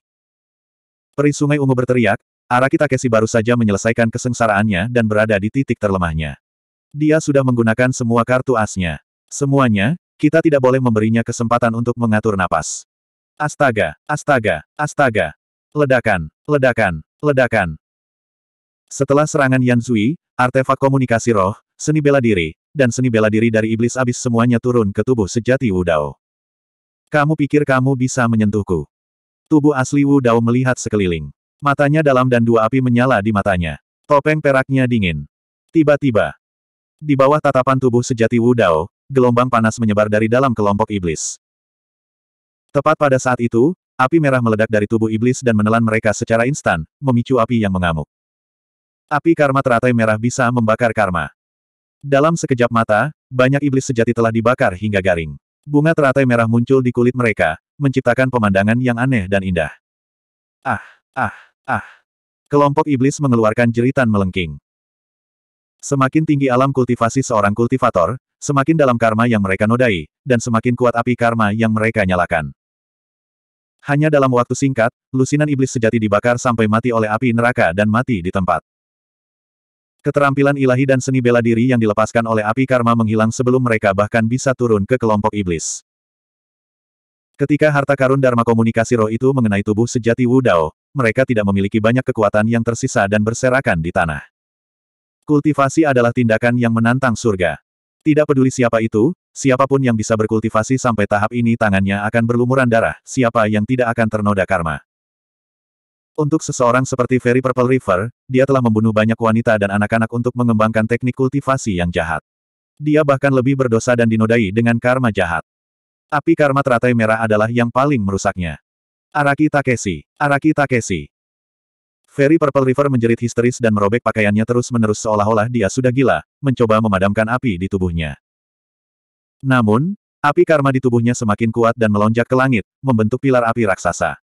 Peri Sungai Ungu berteriak, Araki Takeshi baru saja menyelesaikan kesengsaraannya dan berada di titik terlemahnya. Dia sudah menggunakan semua kartu asnya. Semuanya, kita tidak boleh memberinya kesempatan untuk mengatur napas. Astaga, astaga, astaga. Ledakan, ledakan, ledakan. Setelah serangan Yan Zui, artefak komunikasi roh, seni bela diri, dan seni bela diri dari iblis abis semuanya turun ke tubuh sejati Wu Dao. Kamu pikir kamu bisa menyentuhku? Tubuh asli Wu Dao melihat sekeliling. Matanya dalam dan dua api menyala di matanya. Topeng peraknya dingin. Tiba-tiba. Di bawah tatapan tubuh sejati Wu Dao, gelombang panas menyebar dari dalam kelompok iblis. Tepat pada saat itu, api merah meledak dari tubuh iblis dan menelan mereka secara instan, memicu api yang mengamuk. Api karma teratai merah bisa membakar karma. Dalam sekejap mata, banyak iblis sejati telah dibakar hingga garing. Bunga teratai merah muncul di kulit mereka, menciptakan pemandangan yang aneh dan indah. Ah, ah, ah. Kelompok iblis mengeluarkan jeritan melengking. Semakin tinggi alam kultivasi seorang kultivator, semakin dalam karma yang mereka nodai, dan semakin kuat api karma yang mereka nyalakan. Hanya dalam waktu singkat, lusinan iblis sejati dibakar sampai mati oleh api neraka dan mati di tempat. Keterampilan ilahi dan seni bela diri yang dilepaskan oleh api karma menghilang sebelum mereka bahkan bisa turun ke kelompok iblis. Ketika harta karun Dharma komunikasi roh itu mengenai tubuh sejati Wu Dao, mereka tidak memiliki banyak kekuatan yang tersisa dan berserakan di tanah. Kultivasi adalah tindakan yang menantang surga. Tidak peduli siapa itu, siapapun yang bisa berkultivasi sampai tahap ini tangannya akan berlumuran darah, siapa yang tidak akan ternoda karma. Untuk seseorang seperti Ferry Purple River, dia telah membunuh banyak wanita dan anak-anak untuk mengembangkan teknik kultivasi yang jahat. Dia bahkan lebih berdosa dan dinodai dengan karma jahat. Api karma teratai merah adalah yang paling merusaknya. Araki Takeshi, Araki Takeshi, Ferry Purple River menjerit histeris dan merobek pakaiannya terus-menerus seolah-olah dia sudah gila, mencoba memadamkan api di tubuhnya. Namun, api karma di tubuhnya semakin kuat dan melonjak ke langit, membentuk pilar api raksasa.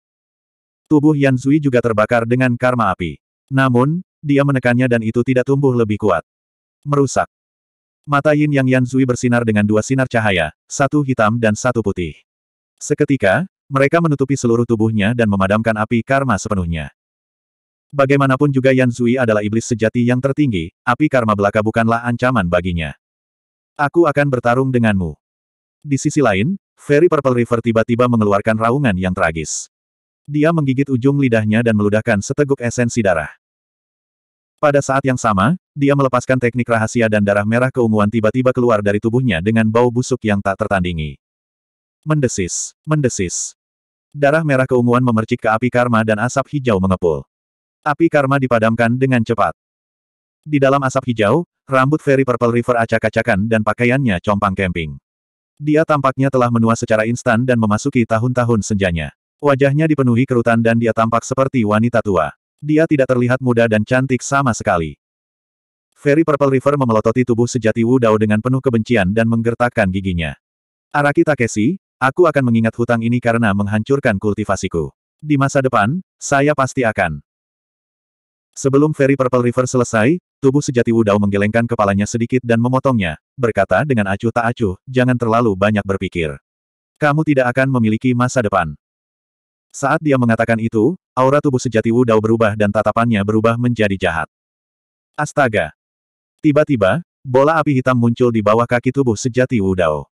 Tubuh Yan Zui juga terbakar dengan karma api. Namun, dia menekannya dan itu tidak tumbuh lebih kuat. Merusak. Mata Yin Yang Yan Zui bersinar dengan dua sinar cahaya, satu hitam dan satu putih. Seketika, mereka menutupi seluruh tubuhnya dan memadamkan api karma sepenuhnya. Bagaimanapun juga Yan Zui adalah iblis sejati yang tertinggi, api karma belaka bukanlah ancaman baginya. Aku akan bertarung denganmu. Di sisi lain, Fairy Purple River tiba-tiba mengeluarkan raungan yang tragis. Dia menggigit ujung lidahnya dan meludahkan seteguk esensi darah. Pada saat yang sama, dia melepaskan teknik rahasia dan darah merah keunguan tiba-tiba keluar dari tubuhnya dengan bau busuk yang tak tertandingi. Mendesis, mendesis. Darah merah keunguan memercik ke api karma dan asap hijau mengepul. Api karma dipadamkan dengan cepat. Di dalam asap hijau, rambut Ferry Purple River acak-acakan dan pakaiannya compang camping. Dia tampaknya telah menua secara instan dan memasuki tahun-tahun senjanya. Wajahnya dipenuhi kerutan dan dia tampak seperti wanita tua. Dia tidak terlihat muda dan cantik sama sekali. Ferry Purple River memelototi tubuh sejati Wu Dao dengan penuh kebencian dan menggertakkan giginya. Araki Takeshi, aku akan mengingat hutang ini karena menghancurkan kultivasiku. Di masa depan, saya pasti akan. Sebelum Ferry Purple River selesai, tubuh sejati Wudao menggelengkan kepalanya sedikit dan memotongnya, berkata dengan acuh tak acuh, jangan terlalu banyak berpikir. Kamu tidak akan memiliki masa depan. Saat dia mengatakan itu, aura tubuh sejati Wudao berubah dan tatapannya berubah menjadi jahat. Astaga! Tiba-tiba, bola api hitam muncul di bawah kaki tubuh sejati Wudao.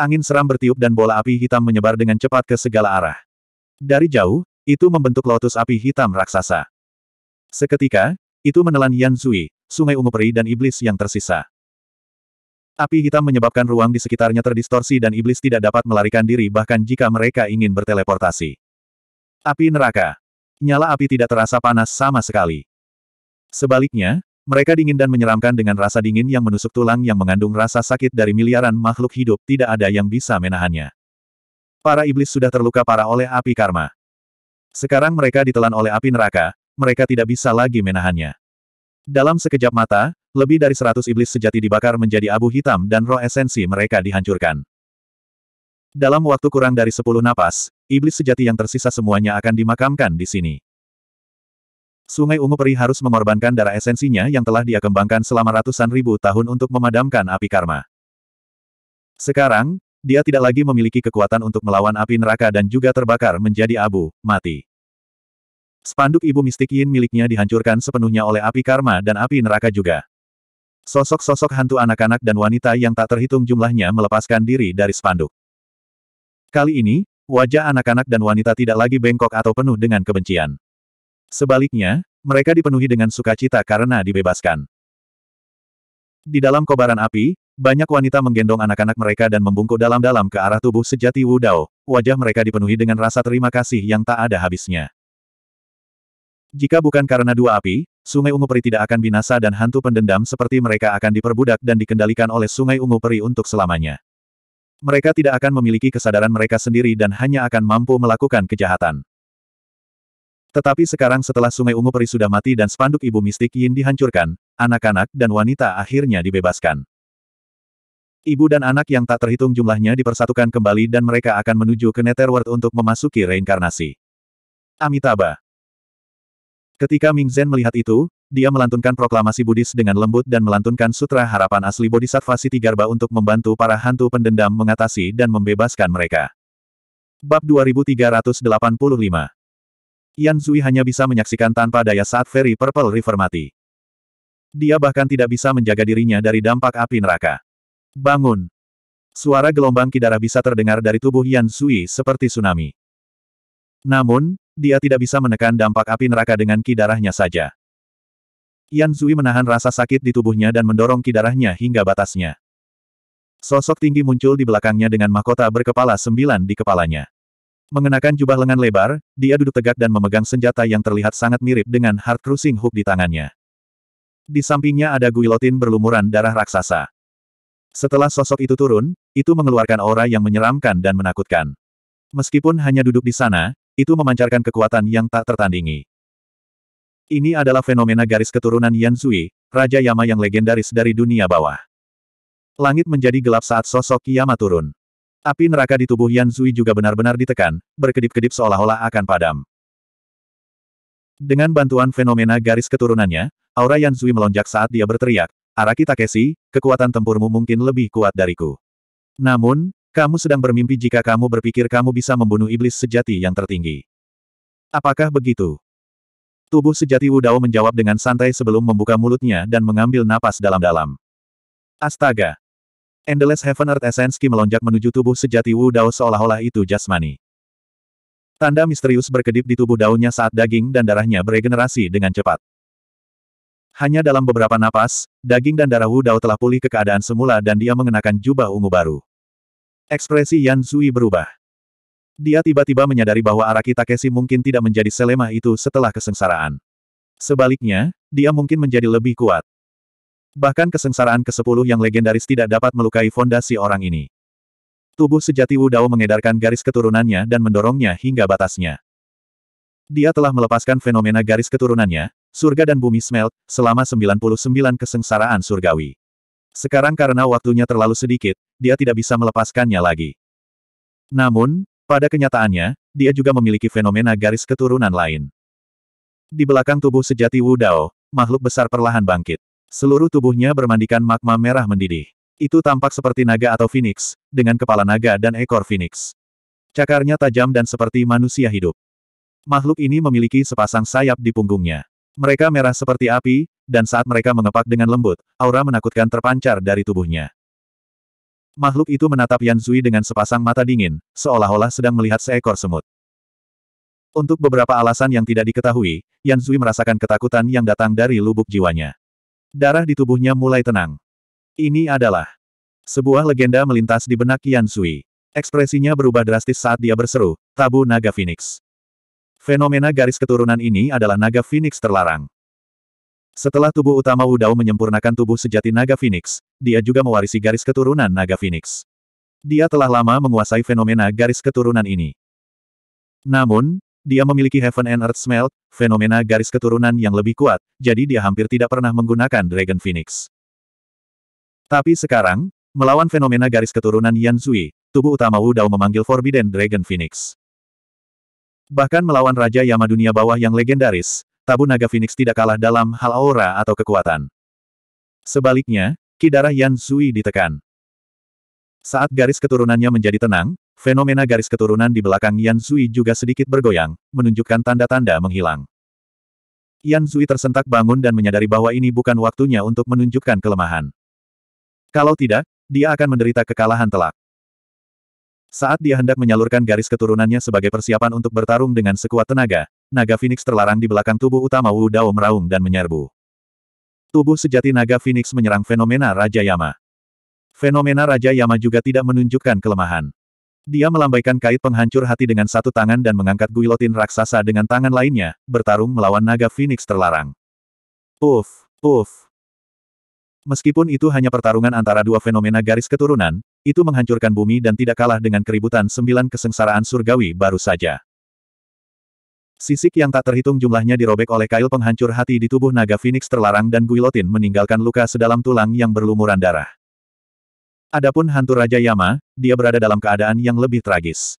Angin seram bertiup dan bola api hitam menyebar dengan cepat ke segala arah. Dari jauh, itu membentuk lotus api hitam raksasa. Seketika, itu menelan Yan Zui, sungai ungu peri dan iblis yang tersisa. Api hitam menyebabkan ruang di sekitarnya terdistorsi dan iblis tidak dapat melarikan diri bahkan jika mereka ingin berteleportasi. Api neraka. Nyala api tidak terasa panas sama sekali. Sebaliknya, mereka dingin dan menyeramkan dengan rasa dingin yang menusuk tulang yang mengandung rasa sakit dari miliaran makhluk hidup, tidak ada yang bisa menahannya. Para iblis sudah terluka parah oleh api karma. Sekarang mereka ditelan oleh api neraka, mereka tidak bisa lagi menahannya. Dalam sekejap mata, lebih dari seratus iblis sejati dibakar menjadi abu hitam dan roh esensi mereka dihancurkan. Dalam waktu kurang dari sepuluh napas, iblis sejati yang tersisa semuanya akan dimakamkan di sini. Sungai Ungu Peri harus mengorbankan darah esensinya yang telah dia kembangkan selama ratusan ribu tahun untuk memadamkan api karma. Sekarang, dia tidak lagi memiliki kekuatan untuk melawan api neraka dan juga terbakar menjadi abu, mati. Spanduk ibu mistik Yin miliknya dihancurkan sepenuhnya oleh api karma dan api neraka juga. Sosok-sosok hantu anak-anak dan wanita yang tak terhitung jumlahnya melepaskan diri dari spanduk. Kali ini, wajah anak-anak dan wanita tidak lagi bengkok atau penuh dengan kebencian. Sebaliknya, mereka dipenuhi dengan sukacita karena dibebaskan. Di dalam kobaran api, banyak wanita menggendong anak-anak mereka dan membungkuk dalam-dalam ke arah tubuh sejati Wu Dao. Wajah mereka dipenuhi dengan rasa terima kasih yang tak ada habisnya. Jika bukan karena dua api, Sungai Ungu Peri tidak akan binasa dan hantu pendendam seperti mereka akan diperbudak dan dikendalikan oleh Sungai Ungu Peri untuk selamanya. Mereka tidak akan memiliki kesadaran mereka sendiri dan hanya akan mampu melakukan kejahatan. Tetapi sekarang setelah Sungai Ungu Peri sudah mati dan spanduk ibu mistik Yin dihancurkan, anak-anak dan wanita akhirnya dibebaskan. Ibu dan anak yang tak terhitung jumlahnya dipersatukan kembali dan mereka akan menuju ke Netherworld untuk memasuki reinkarnasi. Amitabha Ketika Ming Zhen melihat itu, dia melantunkan proklamasi Buddhis dengan lembut dan melantunkan Sutra Harapan Asli Bodhisattva Garba untuk membantu para hantu pendendam mengatasi dan membebaskan mereka. Bab 2385 Yan Zui hanya bisa menyaksikan tanpa daya saat Ferry Purple River mati. Dia bahkan tidak bisa menjaga dirinya dari dampak api neraka. Bangun! Suara gelombang kidara bisa terdengar dari tubuh Yan Zui seperti tsunami. Namun, dia tidak bisa menekan dampak api neraka dengan kidarahnya saja. Yan Zui menahan rasa sakit di tubuhnya dan mendorong kidarahnya hingga batasnya. Sosok tinggi muncul di belakangnya dengan mahkota berkepala sembilan di kepalanya. Mengenakan jubah lengan lebar, dia duduk tegak dan memegang senjata yang terlihat sangat mirip dengan Hard Cruising Hook di tangannya. Di sampingnya ada guilotin berlumuran darah raksasa. Setelah sosok itu turun, itu mengeluarkan aura yang menyeramkan dan menakutkan. Meskipun hanya duduk di sana, itu memancarkan kekuatan yang tak tertandingi. Ini adalah fenomena garis keturunan Yan Zui, Raja Yama yang legendaris dari dunia bawah. Langit menjadi gelap saat sosok Yama turun. Api neraka di tubuh Yan Zui juga benar-benar ditekan, berkedip-kedip seolah-olah akan padam. Dengan bantuan fenomena garis keturunannya, aura Yan Zui melonjak saat dia berteriak, Araki Takeshi, kekuatan tempurmu mungkin lebih kuat dariku. Namun, kamu sedang bermimpi jika kamu berpikir kamu bisa membunuh iblis sejati yang tertinggi. Apakah begitu? Tubuh sejati Wu Dao menjawab dengan santai sebelum membuka mulutnya dan mengambil napas dalam-dalam. Astaga! Endless Heaven Earth Essence Ki melonjak menuju tubuh sejati Wu Dao seolah-olah itu jasmani. Tanda misterius berkedip di tubuh daunnya saat daging dan darahnya beregenerasi dengan cepat. Hanya dalam beberapa napas, daging dan darah Wu Dao telah pulih ke keadaan semula dan dia mengenakan jubah ungu baru. Ekspresi Yan Zui berubah. Dia tiba-tiba menyadari bahwa Araki Takeshi mungkin tidak menjadi selema itu setelah kesengsaraan. Sebaliknya, dia mungkin menjadi lebih kuat. Bahkan kesengsaraan ke-10 yang legendaris tidak dapat melukai fondasi orang ini. Tubuh sejati Wu Dao mengedarkan garis keturunannya dan mendorongnya hingga batasnya. Dia telah melepaskan fenomena garis keturunannya, surga dan bumi smelt, selama 99 kesengsaraan surgawi. Sekarang karena waktunya terlalu sedikit, dia tidak bisa melepaskannya lagi. Namun, pada kenyataannya, dia juga memiliki fenomena garis keturunan lain. Di belakang tubuh sejati Wu Dao, makhluk besar perlahan bangkit. Seluruh tubuhnya bermandikan magma merah mendidih. Itu tampak seperti naga atau phoenix, dengan kepala naga dan ekor phoenix. Cakarnya tajam dan seperti manusia hidup. Makhluk ini memiliki sepasang sayap di punggungnya. Mereka merah seperti api, dan saat mereka mengepak dengan lembut, aura menakutkan terpancar dari tubuhnya. Makhluk itu menatap Yan Zui dengan sepasang mata dingin, seolah-olah sedang melihat seekor semut. Untuk beberapa alasan yang tidak diketahui, Yan Zui merasakan ketakutan yang datang dari lubuk jiwanya. Darah di tubuhnya mulai tenang. Ini adalah sebuah legenda melintas di benak Yan Zui. Ekspresinya berubah drastis saat dia berseru, Tabu Naga Phoenix. Fenomena garis keturunan ini adalah Naga Phoenix terlarang. Setelah tubuh utama Wudao menyempurnakan tubuh sejati Naga Phoenix, dia juga mewarisi garis keturunan Naga Phoenix. Dia telah lama menguasai fenomena garis keturunan ini. Namun, dia memiliki Heaven and Earth Smelt, fenomena garis keturunan yang lebih kuat, jadi dia hampir tidak pernah menggunakan Dragon Phoenix. Tapi sekarang, melawan fenomena garis keturunan Yan Zui, tubuh utama Wudao memanggil Forbidden Dragon Phoenix. Bahkan melawan Raja Yama Dunia Bawah yang legendaris, tabu naga Phoenix tidak kalah dalam hal aura atau kekuatan. Sebaliknya, ki darah Yan Sui ditekan. Saat garis keturunannya menjadi tenang, fenomena garis keturunan di belakang Yan Sui juga sedikit bergoyang, menunjukkan tanda-tanda menghilang. Yan Sui tersentak bangun dan menyadari bahwa ini bukan waktunya untuk menunjukkan kelemahan. Kalau tidak, dia akan menderita kekalahan telak. Saat dia hendak menyalurkan garis keturunannya sebagai persiapan untuk bertarung dengan sekuat tenaga, naga Phoenix terlarang di belakang tubuh utama Wu Dao meraung dan menyerbu. Tubuh sejati naga Phoenix menyerang fenomena Raja Yama. Fenomena Raja Yama juga tidak menunjukkan kelemahan. Dia melambaikan kait penghancur hati dengan satu tangan dan mengangkat guilotin raksasa dengan tangan lainnya, bertarung melawan naga Phoenix terlarang. Uff, uff. Meskipun itu hanya pertarungan antara dua fenomena garis keturunan, itu menghancurkan bumi dan tidak kalah dengan keributan sembilan kesengsaraan surgawi baru saja. Sisik yang tak terhitung jumlahnya dirobek oleh kail penghancur hati di tubuh naga Phoenix terlarang dan Guilotin meninggalkan luka sedalam tulang yang berlumuran darah. Adapun hantu Raja Yama, dia berada dalam keadaan yang lebih tragis.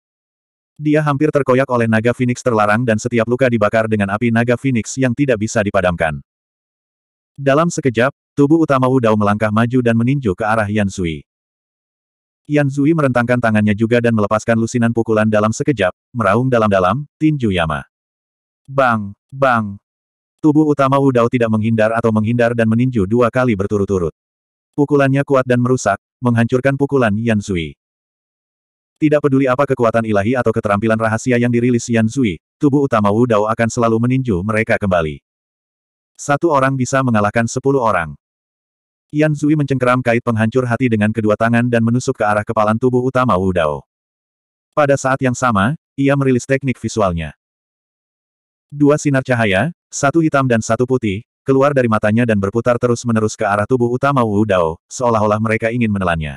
Dia hampir terkoyak oleh naga Phoenix terlarang dan setiap luka dibakar dengan api naga Phoenix yang tidak bisa dipadamkan. Dalam sekejap, tubuh utama Wu Dao melangkah maju dan meninju ke arah Yan Sui. Yan Zui merentangkan tangannya juga dan melepaskan lusinan pukulan dalam sekejap, meraung dalam-dalam, tinju Yama. Bang! Bang! Tubuh utama Wu Dao tidak menghindar atau menghindar dan meninju dua kali berturut-turut. Pukulannya kuat dan merusak, menghancurkan pukulan Yan Zui. Tidak peduli apa kekuatan ilahi atau keterampilan rahasia yang dirilis Yan Zui, tubuh utama Wu Dao akan selalu meninju mereka kembali. Satu orang bisa mengalahkan sepuluh orang. Yan Zui mencengkeram kait penghancur hati dengan kedua tangan dan menusuk ke arah kepalan tubuh utama Wu Dao. Pada saat yang sama, ia merilis teknik visualnya. Dua sinar cahaya, satu hitam dan satu putih, keluar dari matanya dan berputar terus-menerus ke arah tubuh utama Wu Dao, seolah-olah mereka ingin menelannya.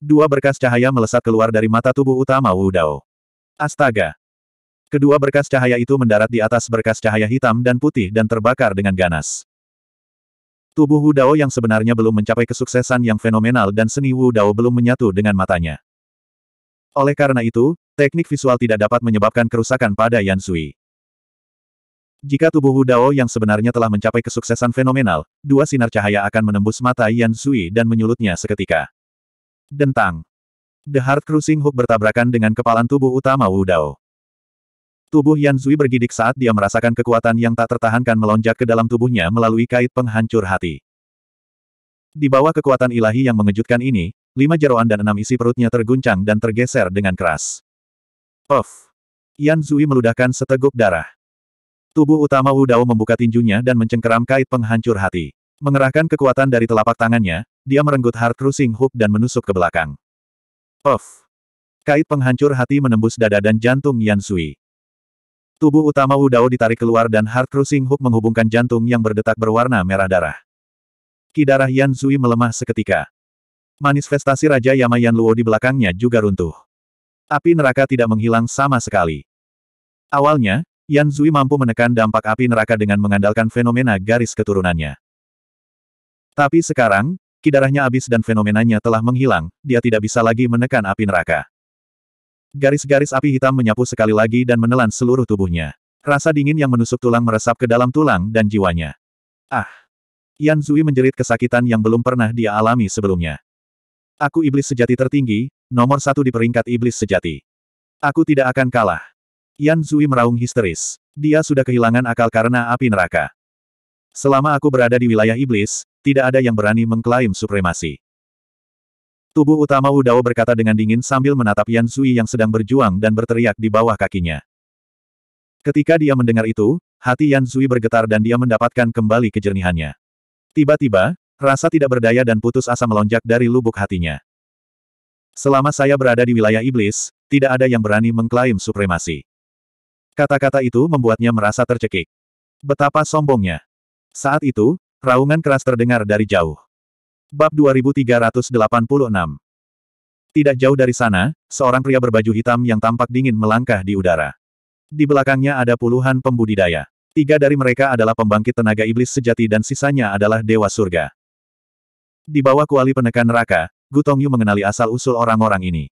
Dua berkas cahaya melesat keluar dari mata tubuh utama Wu Dao. Astaga! Kedua berkas cahaya itu mendarat di atas berkas cahaya hitam dan putih dan terbakar dengan ganas. Tubuh Wu Dao yang sebenarnya belum mencapai kesuksesan yang fenomenal dan seni Wu Dao belum menyatu dengan matanya. Oleh karena itu, teknik visual tidak dapat menyebabkan kerusakan pada Yan Sui. Jika tubuh Wu Dao yang sebenarnya telah mencapai kesuksesan fenomenal, dua sinar cahaya akan menembus mata Yan Sui dan menyulutnya seketika. Dentang. The Heart Cruising Hook bertabrakan dengan kepalan tubuh utama Wu Dao. Tubuh Yan Zui bergidik saat dia merasakan kekuatan yang tak tertahankan melonjak ke dalam tubuhnya melalui kait penghancur hati. Di bawah kekuatan ilahi yang mengejutkan ini, lima jeroan dan enam isi perutnya terguncang dan tergeser dengan keras. Of! Yan Zui meludahkan seteguk darah. Tubuh utama Wu Dao membuka tinjunya dan mencengkeram kait penghancur hati. Mengerahkan kekuatan dari telapak tangannya, dia merenggut Heart Crushing Hook dan menusuk ke belakang. Of! Kait penghancur hati menembus dada dan jantung Yan Zui. Tubuh utama Wu Dao ditarik keluar dan Heart Crushing Hook menghubungkan jantung yang berdetak berwarna merah darah. Ki Yan Zui melemah seketika. Manifestasi Raja Yama Yan Luo di belakangnya juga runtuh. Api neraka tidak menghilang sama sekali. Awalnya, Yan Zui mampu menekan dampak api neraka dengan mengandalkan fenomena garis keturunannya. Tapi sekarang, kidarahnya habis dan fenomenanya telah menghilang, dia tidak bisa lagi menekan api neraka. Garis-garis api hitam menyapu sekali lagi dan menelan seluruh tubuhnya. Rasa dingin yang menusuk tulang meresap ke dalam tulang dan jiwanya. Ah! Yan Zui menjerit kesakitan yang belum pernah dia alami sebelumnya. Aku iblis sejati tertinggi, nomor satu di peringkat iblis sejati. Aku tidak akan kalah. Yan Zui meraung histeris. Dia sudah kehilangan akal karena api neraka. Selama aku berada di wilayah iblis, tidak ada yang berani mengklaim supremasi. Tubuh utama Udao berkata dengan dingin sambil menatap Yan Sui yang sedang berjuang dan berteriak di bawah kakinya. Ketika dia mendengar itu, hati Yan Sui bergetar dan dia mendapatkan kembali kejernihannya. Tiba-tiba, rasa tidak berdaya dan putus asa melonjak dari lubuk hatinya. Selama saya berada di wilayah iblis, tidak ada yang berani mengklaim supremasi. Kata-kata itu membuatnya merasa tercekik. Betapa sombongnya. Saat itu, raungan keras terdengar dari jauh. Bab 2386 Tidak jauh dari sana, seorang pria berbaju hitam yang tampak dingin melangkah di udara. Di belakangnya ada puluhan pembudidaya. Tiga dari mereka adalah pembangkit tenaga iblis sejati dan sisanya adalah dewa surga. Di bawah kuali penekan neraka, Gutong Yu mengenali asal-usul orang-orang ini.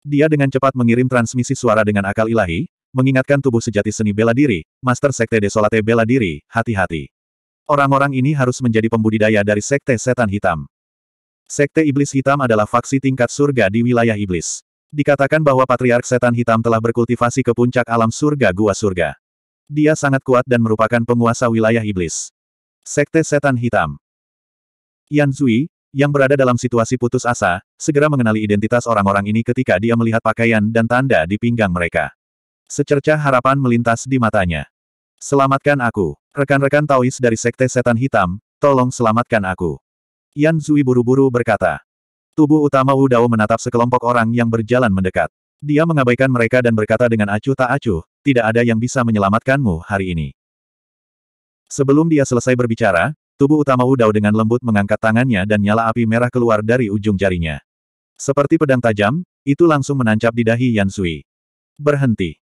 Dia dengan cepat mengirim transmisi suara dengan akal ilahi, mengingatkan tubuh sejati seni bela diri, Master Sekte Desolate bela diri, hati-hati. Orang-orang ini harus menjadi pembudidaya dari Sekte Setan Hitam. Sekte Iblis Hitam adalah faksi tingkat surga di wilayah iblis. Dikatakan bahwa Patriark Setan Hitam telah berkultivasi ke puncak alam surga gua surga. Dia sangat kuat dan merupakan penguasa wilayah iblis. Sekte Setan Hitam Yan Zui, yang berada dalam situasi putus asa, segera mengenali identitas orang-orang ini ketika dia melihat pakaian dan tanda di pinggang mereka. Secercah harapan melintas di matanya. Selamatkan aku. Rekan-rekan Taois dari Sekte Setan Hitam, tolong selamatkan aku. Yan Zui buru-buru berkata. Tubuh utama Wu Dao menatap sekelompok orang yang berjalan mendekat. Dia mengabaikan mereka dan berkata dengan acuh tak acuh, tidak ada yang bisa menyelamatkanmu hari ini. Sebelum dia selesai berbicara, tubuh utama Wu Dao dengan lembut mengangkat tangannya dan nyala api merah keluar dari ujung jarinya. Seperti pedang tajam, itu langsung menancap di dahi Yan Zui. Berhenti.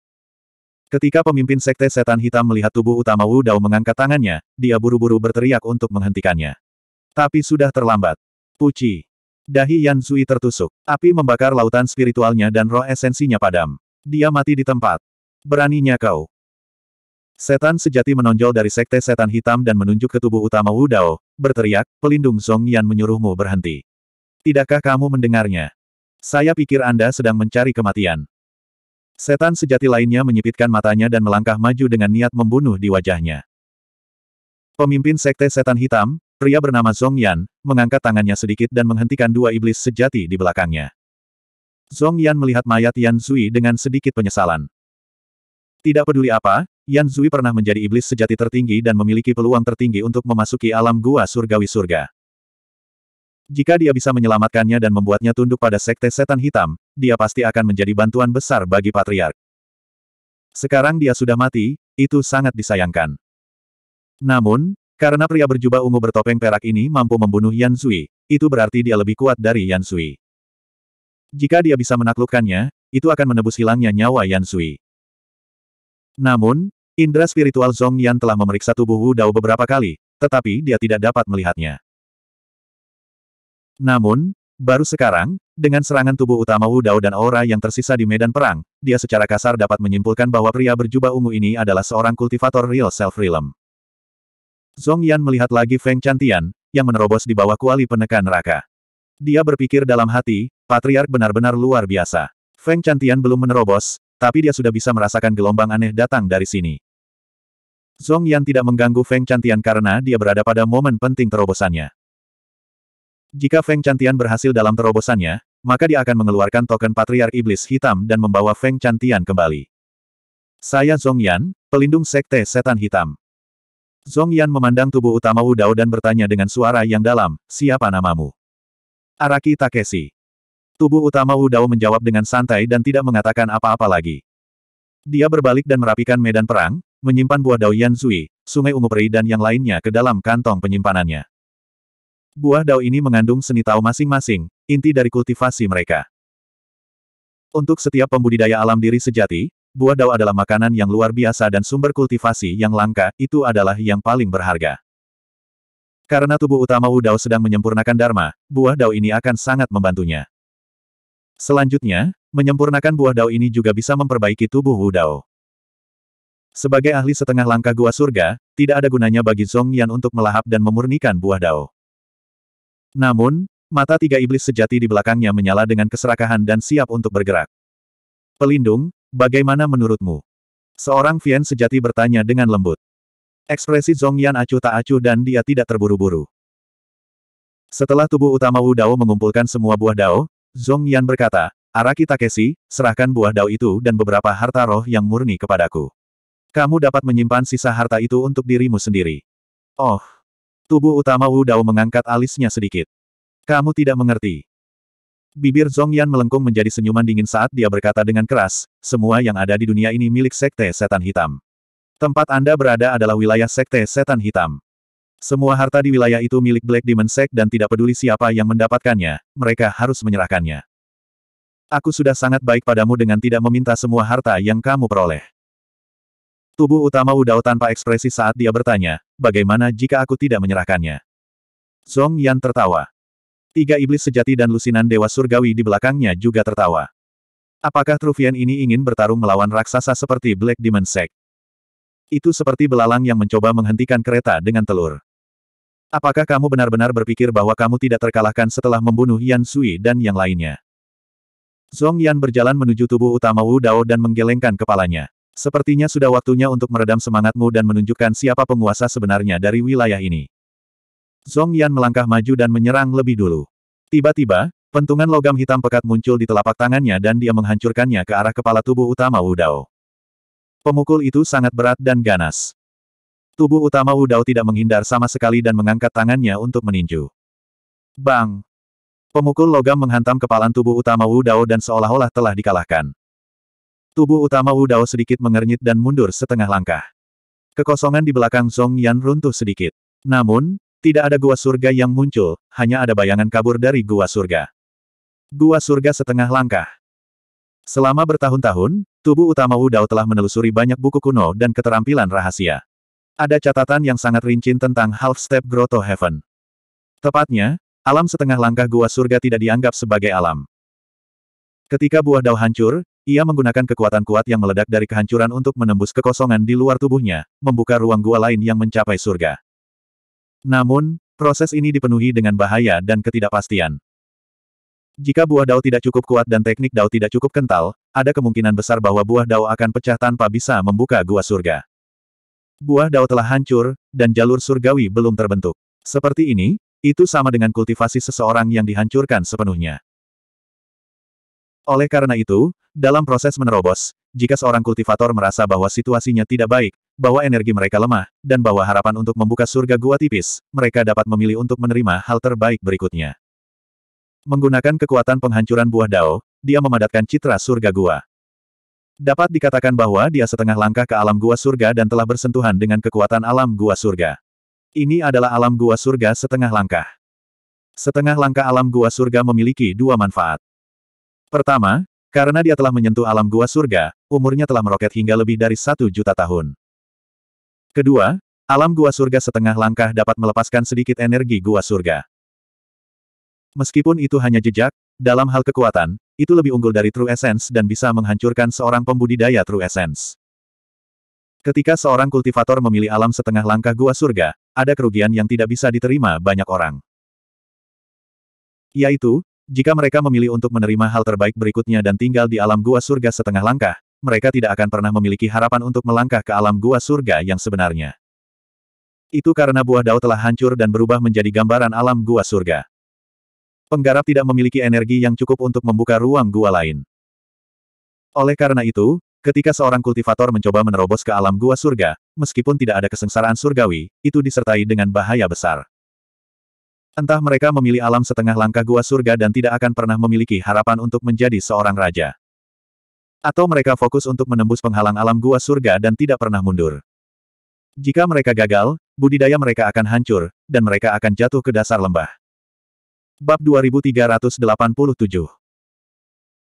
Ketika pemimpin sekte setan hitam melihat tubuh utama Wu Dao mengangkat tangannya, dia buru-buru berteriak untuk menghentikannya. Tapi sudah terlambat. Puci. Dahi Yan Zui tertusuk. Api membakar lautan spiritualnya dan roh esensinya padam. Dia mati di tempat. Beraninya kau. Setan sejati menonjol dari sekte setan hitam dan menunjuk ke tubuh utama Wu Dao, berteriak, pelindung Song Yan menyuruhmu berhenti. Tidakkah kamu mendengarnya? Saya pikir Anda sedang mencari kematian. Setan sejati lainnya menyipitkan matanya dan melangkah maju dengan niat membunuh di wajahnya. Pemimpin sekte setan hitam, pria bernama Zhong Yan, mengangkat tangannya sedikit dan menghentikan dua iblis sejati di belakangnya. Zhong Yan melihat mayat Yan Zui dengan sedikit penyesalan. Tidak peduli apa, Yan Zui pernah menjadi iblis sejati tertinggi dan memiliki peluang tertinggi untuk memasuki alam gua surgawi surga. Jika dia bisa menyelamatkannya dan membuatnya tunduk pada sekte setan hitam, dia pasti akan menjadi bantuan besar bagi patriark. Sekarang dia sudah mati, itu sangat disayangkan. Namun, karena pria berjubah ungu bertopeng perak ini mampu membunuh Yan Sui, itu berarti dia lebih kuat dari Yan Sui. Jika dia bisa menaklukkannya, itu akan menebus hilangnya nyawa Yan Sui. Namun, indera spiritual Zhong Yan telah memeriksa tubuh Wu Dao beberapa kali, tetapi dia tidak dapat melihatnya. Namun, baru sekarang, dengan serangan tubuh utama Wu Dao dan aura yang tersisa di medan perang, dia secara kasar dapat menyimpulkan bahwa pria berjubah ungu ini adalah seorang kultivator real self realm. Zong Yan melihat lagi Feng Chantian, yang menerobos di bawah kuali penekan neraka. Dia berpikir dalam hati, Patriark benar-benar luar biasa. Feng Chantian belum menerobos, tapi dia sudah bisa merasakan gelombang aneh datang dari sini. Zong Yan tidak mengganggu Feng Chantian karena dia berada pada momen penting terobosannya. Jika Feng Cantian berhasil dalam terobosannya, maka dia akan mengeluarkan token Patriark Iblis Hitam dan membawa Feng Cantian kembali. Saya Zhong Yan, pelindung Sekte Setan Hitam. Zhong Yan memandang tubuh utama Wu Dao dan bertanya dengan suara yang dalam, siapa namamu? Araki Takeshi. Tubuh utama Wu Dao menjawab dengan santai dan tidak mengatakan apa-apa lagi. Dia berbalik dan merapikan medan perang, menyimpan buah Dao Yan Zui, sungai ungu peri dan yang lainnya ke dalam kantong penyimpanannya. Buah dao ini mengandung seni tao masing-masing, inti dari kultivasi mereka. Untuk setiap pembudidaya alam diri sejati, buah dao adalah makanan yang luar biasa dan sumber kultivasi yang langka, itu adalah yang paling berharga. Karena tubuh utama Wu Dao sedang menyempurnakan Dharma, buah dao ini akan sangat membantunya. Selanjutnya, menyempurnakan buah dao ini juga bisa memperbaiki tubuh Wu Dao. Sebagai ahli setengah langkah gua surga, tidak ada gunanya bagi Zong Yan untuk melahap dan memurnikan buah dao. Namun, mata tiga iblis sejati di belakangnya menyala dengan keserakahan dan siap untuk bergerak. Pelindung, bagaimana menurutmu? Seorang Vian sejati bertanya dengan lembut. Ekspresi Zong Yan acuh tak acuh dan dia tidak terburu-buru. Setelah tubuh utama Wu Dao mengumpulkan semua buah dao, Zong Yan berkata, Araki Takeshi, serahkan buah dao itu dan beberapa harta roh yang murni kepadaku. Kamu dapat menyimpan sisa harta itu untuk dirimu sendiri. Oh, Tubuh utama Wu Dao mengangkat alisnya sedikit. Kamu tidak mengerti. Bibir Zong Yan melengkung menjadi senyuman dingin saat dia berkata dengan keras, semua yang ada di dunia ini milik Sekte Setan Hitam. Tempat Anda berada adalah wilayah Sekte Setan Hitam. Semua harta di wilayah itu milik Black Demon Sect dan tidak peduli siapa yang mendapatkannya, mereka harus menyerahkannya. Aku sudah sangat baik padamu dengan tidak meminta semua harta yang kamu peroleh. Tubuh utama Wu Dao tanpa ekspresi saat dia bertanya, bagaimana jika aku tidak menyerahkannya? Song Yan tertawa. Tiga iblis sejati dan lusinan dewa surgawi di belakangnya juga tertawa. Apakah Truvian ini ingin bertarung melawan raksasa seperti Black Demon Sect? Itu seperti belalang yang mencoba menghentikan kereta dengan telur. Apakah kamu benar-benar berpikir bahwa kamu tidak terkalahkan setelah membunuh Yan Sui dan yang lainnya? Song Yan berjalan menuju tubuh utama Wu Dao dan menggelengkan kepalanya. Sepertinya sudah waktunya untuk meredam semangatmu dan menunjukkan siapa penguasa sebenarnya dari wilayah ini. Zong Yan melangkah maju dan menyerang lebih dulu. Tiba-tiba, pentungan logam hitam pekat muncul di telapak tangannya dan dia menghancurkannya ke arah kepala tubuh utama Wu Dao. Pemukul itu sangat berat dan ganas. Tubuh utama Wu Dao tidak menghindar sama sekali dan mengangkat tangannya untuk meninju. Bang! Pemukul logam menghantam kepalan tubuh utama Wu Dao dan seolah-olah telah dikalahkan. Tubuh utama Wu Dao sedikit mengernyit dan mundur setengah langkah. Kekosongan di belakang Song Yan runtuh sedikit. Namun, tidak ada gua surga yang muncul, hanya ada bayangan kabur dari gua surga. Gua surga setengah langkah. Selama bertahun-tahun, tubuh utama Wu Dao telah menelusuri banyak buku kuno dan keterampilan rahasia. Ada catatan yang sangat rinci tentang Half Step Grotto Heaven. Tepatnya, alam setengah langkah gua surga tidak dianggap sebagai alam. Ketika buah dao hancur, ia menggunakan kekuatan kuat yang meledak dari kehancuran untuk menembus kekosongan di luar tubuhnya, membuka ruang gua lain yang mencapai surga. Namun, proses ini dipenuhi dengan bahaya dan ketidakpastian. Jika buah dao tidak cukup kuat dan teknik dao tidak cukup kental, ada kemungkinan besar bahwa buah dao akan pecah tanpa bisa membuka gua surga. Buah dao telah hancur, dan jalur surgawi belum terbentuk. Seperti ini, itu sama dengan kultivasi seseorang yang dihancurkan sepenuhnya. Oleh karena itu, dalam proses menerobos, jika seorang kultivator merasa bahwa situasinya tidak baik, bahwa energi mereka lemah, dan bahwa harapan untuk membuka surga gua tipis, mereka dapat memilih untuk menerima hal terbaik berikutnya. Menggunakan kekuatan penghancuran buah dao, dia memadatkan citra surga gua. Dapat dikatakan bahwa dia setengah langkah ke alam gua surga dan telah bersentuhan dengan kekuatan alam gua surga. Ini adalah alam gua surga setengah langkah. Setengah langkah alam gua surga memiliki dua manfaat. Pertama, karena dia telah menyentuh alam gua surga, umurnya telah meroket hingga lebih dari satu juta tahun. Kedua, alam gua surga setengah langkah dapat melepaskan sedikit energi gua surga. Meskipun itu hanya jejak, dalam hal kekuatan, itu lebih unggul dari True Essence dan bisa menghancurkan seorang pembudidaya True Essence. Ketika seorang kultivator memilih alam setengah langkah gua surga, ada kerugian yang tidak bisa diterima banyak orang. Yaitu, jika mereka memilih untuk menerima hal terbaik berikutnya dan tinggal di alam gua surga setengah langkah, mereka tidak akan pernah memiliki harapan untuk melangkah ke alam gua surga yang sebenarnya. Itu karena buah dao telah hancur dan berubah menjadi gambaran alam gua surga. Penggarap tidak memiliki energi yang cukup untuk membuka ruang gua lain. Oleh karena itu, ketika seorang kultivator mencoba menerobos ke alam gua surga, meskipun tidak ada kesengsaraan surgawi, itu disertai dengan bahaya besar. Entah mereka memilih alam setengah langkah gua surga dan tidak akan pernah memiliki harapan untuk menjadi seorang raja. Atau mereka fokus untuk menembus penghalang alam gua surga dan tidak pernah mundur. Jika mereka gagal, budidaya mereka akan hancur, dan mereka akan jatuh ke dasar lembah. Bab 2387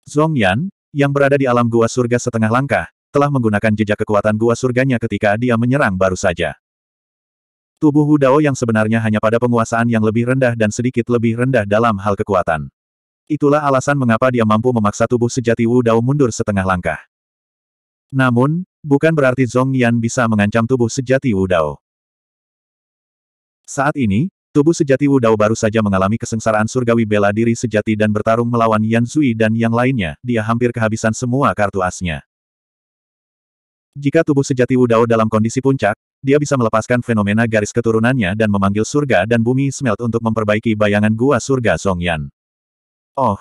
Zong Yan, yang berada di alam gua surga setengah langkah, telah menggunakan jejak kekuatan gua surganya ketika dia menyerang baru saja. Tubuh Hu Dao yang sebenarnya hanya pada penguasaan yang lebih rendah dan sedikit lebih rendah dalam hal kekuatan. Itulah alasan mengapa dia mampu memaksa tubuh sejati Wu Dao mundur setengah langkah. Namun, bukan berarti Zong Yan bisa mengancam tubuh sejati Wu Dao. Saat ini, tubuh sejati Wu Dao baru saja mengalami kesengsaraan surgawi bela diri sejati dan bertarung melawan Yan Zui dan yang lainnya, dia hampir kehabisan semua kartu asnya. Jika tubuh sejati Wu Dao dalam kondisi puncak, dia bisa melepaskan fenomena garis keturunannya dan memanggil surga dan bumi smelt untuk memperbaiki bayangan gua surga Yan. Oh!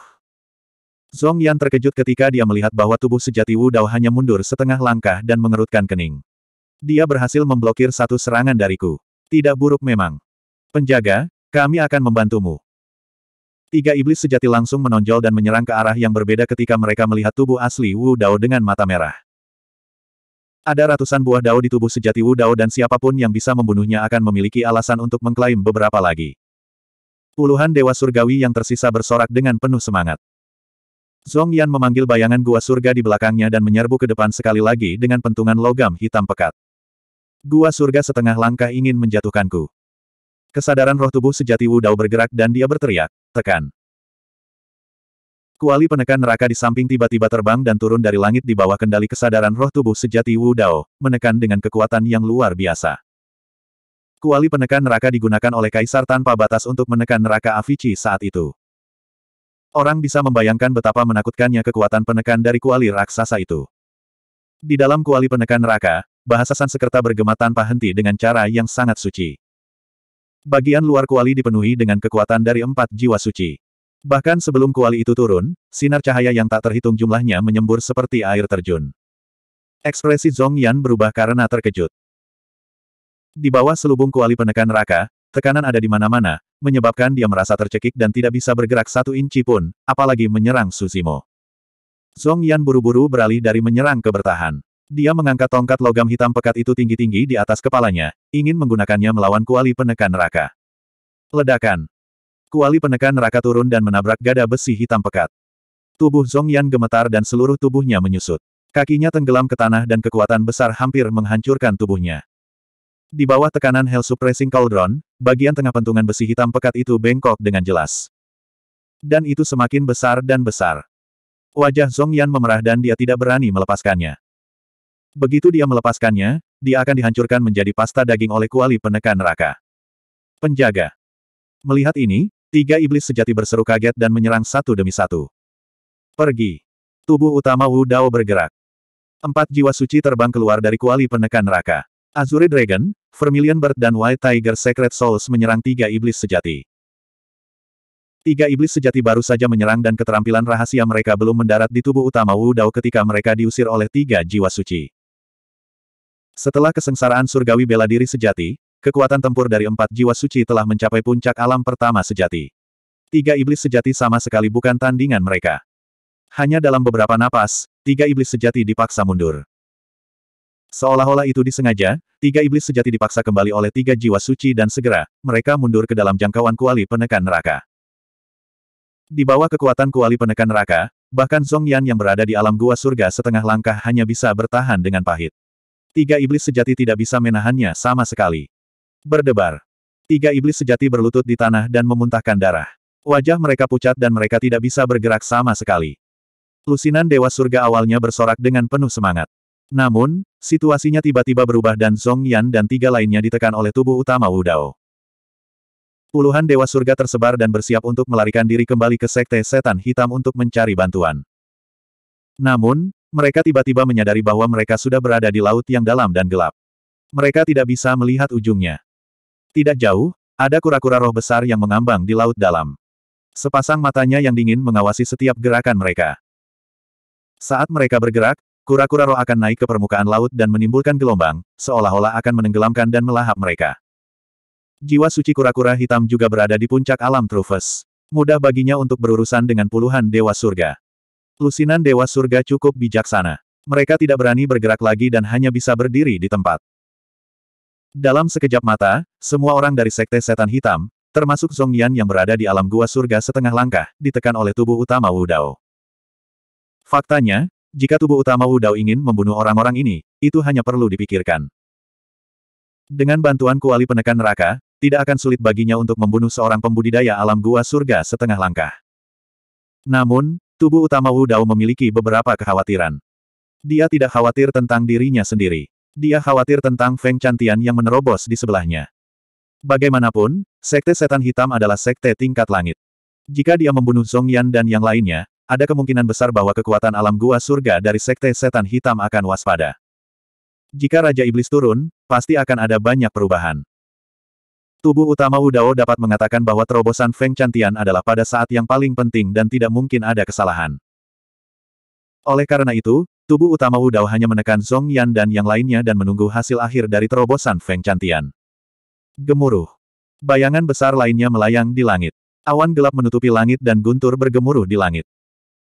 Yan terkejut ketika dia melihat bahwa tubuh sejati Wu Dao hanya mundur setengah langkah dan mengerutkan kening. Dia berhasil memblokir satu serangan dariku. Tidak buruk memang. Penjaga, kami akan membantumu. Tiga iblis sejati langsung menonjol dan menyerang ke arah yang berbeda ketika mereka melihat tubuh asli Wu Dao dengan mata merah. Ada ratusan buah dao di tubuh sejati Wu Dao dan siapapun yang bisa membunuhnya akan memiliki alasan untuk mengklaim beberapa lagi. Puluhan dewa surgawi yang tersisa bersorak dengan penuh semangat. Zhong Yan memanggil bayangan gua surga di belakangnya dan menyerbu ke depan sekali lagi dengan pentungan logam hitam pekat. Gua surga setengah langkah ingin menjatuhkanku. Kesadaran roh tubuh sejati Wu Dao bergerak dan dia berteriak, tekan. Kuali penekan neraka di samping tiba-tiba terbang dan turun dari langit di bawah kendali kesadaran roh tubuh sejati Wu Dao, menekan dengan kekuatan yang luar biasa. Kuali penekan neraka digunakan oleh Kaisar tanpa batas untuk menekan neraka Avici saat itu. Orang bisa membayangkan betapa menakutkannya kekuatan penekan dari kuali raksasa itu. Di dalam kuali penekan neraka, bahasa Sansekerta bergema tanpa henti dengan cara yang sangat suci. Bagian luar kuali dipenuhi dengan kekuatan dari empat jiwa suci. Bahkan sebelum kuali itu turun, sinar cahaya yang tak terhitung jumlahnya menyembur seperti air terjun. Ekspresi Zong Yan berubah karena terkejut. Di bawah selubung kuali penekan raka, tekanan ada di mana-mana, menyebabkan dia merasa tercekik dan tidak bisa bergerak satu inci pun, apalagi menyerang Suzimo. Zong Yan buru-buru beralih dari menyerang ke bertahan. Dia mengangkat tongkat logam hitam pekat itu tinggi-tinggi di atas kepalanya, ingin menggunakannya melawan kuali penekan raka. Ledakan. Kuali penekan neraka turun dan menabrak gada besi hitam pekat. Tubuh Zong Yan gemetar dan seluruh tubuhnya menyusut. Kakinya tenggelam ke tanah dan kekuatan besar hampir menghancurkan tubuhnya. Di bawah tekanan Hell Suppressing Cauldron, bagian tengah pentungan besi hitam pekat itu bengkok dengan jelas. Dan itu semakin besar dan besar. Wajah Zong Yan memerah dan dia tidak berani melepaskannya. Begitu dia melepaskannya, dia akan dihancurkan menjadi pasta daging oleh kuali penekan neraka. Penjaga. Melihat ini, Tiga iblis sejati berseru kaget dan menyerang satu demi satu. Pergi. Tubuh utama Wu Dao bergerak. Empat jiwa suci terbang keluar dari kuali penekan neraka. Azuri Dragon, Vermilion Bird dan White Tiger Secret Souls menyerang tiga iblis sejati. Tiga iblis sejati baru saja menyerang dan keterampilan rahasia mereka belum mendarat di tubuh utama Wu Dao ketika mereka diusir oleh tiga jiwa suci. Setelah kesengsaraan surgawi bela diri sejati, Kekuatan tempur dari empat jiwa suci telah mencapai puncak alam pertama sejati. Tiga iblis sejati sama sekali bukan tandingan mereka. Hanya dalam beberapa napas, tiga iblis sejati dipaksa mundur. Seolah-olah itu disengaja, tiga iblis sejati dipaksa kembali oleh tiga jiwa suci dan segera, mereka mundur ke dalam jangkauan kuali penekan neraka. Di bawah kekuatan kuali penekan neraka, bahkan Zong Yan yang berada di alam gua surga setengah langkah hanya bisa bertahan dengan pahit. Tiga iblis sejati tidak bisa menahannya sama sekali berdebar. Tiga iblis sejati berlutut di tanah dan memuntahkan darah. Wajah mereka pucat dan mereka tidak bisa bergerak sama sekali. Lusinan Dewa Surga awalnya bersorak dengan penuh semangat. Namun, situasinya tiba-tiba berubah dan song Yan dan tiga lainnya ditekan oleh tubuh utama Wudao. Puluhan Dewa Surga tersebar dan bersiap untuk melarikan diri kembali ke Sekte Setan Hitam untuk mencari bantuan. Namun, mereka tiba-tiba menyadari bahwa mereka sudah berada di laut yang dalam dan gelap. Mereka tidak bisa melihat ujungnya. Tidak jauh, ada kura-kura roh besar yang mengambang di laut dalam. Sepasang matanya yang dingin mengawasi setiap gerakan mereka. Saat mereka bergerak, kura-kura roh akan naik ke permukaan laut dan menimbulkan gelombang, seolah-olah akan menenggelamkan dan melahap mereka. Jiwa suci kura-kura hitam juga berada di puncak alam Trufus. Mudah baginya untuk berurusan dengan puluhan dewa surga. Lusinan dewa surga cukup bijaksana. Mereka tidak berani bergerak lagi dan hanya bisa berdiri di tempat. Dalam sekejap mata, semua orang dari Sekte Setan Hitam, termasuk Zhong Yan yang berada di alam gua surga setengah langkah, ditekan oleh tubuh utama Wu Dao. Faktanya, jika tubuh utama Wu Dao ingin membunuh orang-orang ini, itu hanya perlu dipikirkan. Dengan bantuan kuali penekan neraka, tidak akan sulit baginya untuk membunuh seorang pembudidaya alam gua surga setengah langkah. Namun, tubuh utama Wu Dao memiliki beberapa kekhawatiran. Dia tidak khawatir tentang dirinya sendiri. Dia khawatir tentang Feng Cantian yang menerobos di sebelahnya. Bagaimanapun, Sekte Setan Hitam adalah sekte tingkat langit. Jika dia membunuh Song Yan dan yang lainnya, ada kemungkinan besar bahwa kekuatan alam gua surga dari Sekte Setan Hitam akan waspada. Jika Raja Iblis turun, pasti akan ada banyak perubahan. Tubuh utama Dao dapat mengatakan bahwa terobosan Feng Cantian adalah pada saat yang paling penting dan tidak mungkin ada kesalahan. Oleh karena itu, Tubuh utama Wu Dao hanya menekan Zhong Yan dan yang lainnya dan menunggu hasil akhir dari terobosan Feng Chantian. Gemuruh. Bayangan besar lainnya melayang di langit. Awan gelap menutupi langit dan guntur bergemuruh di langit.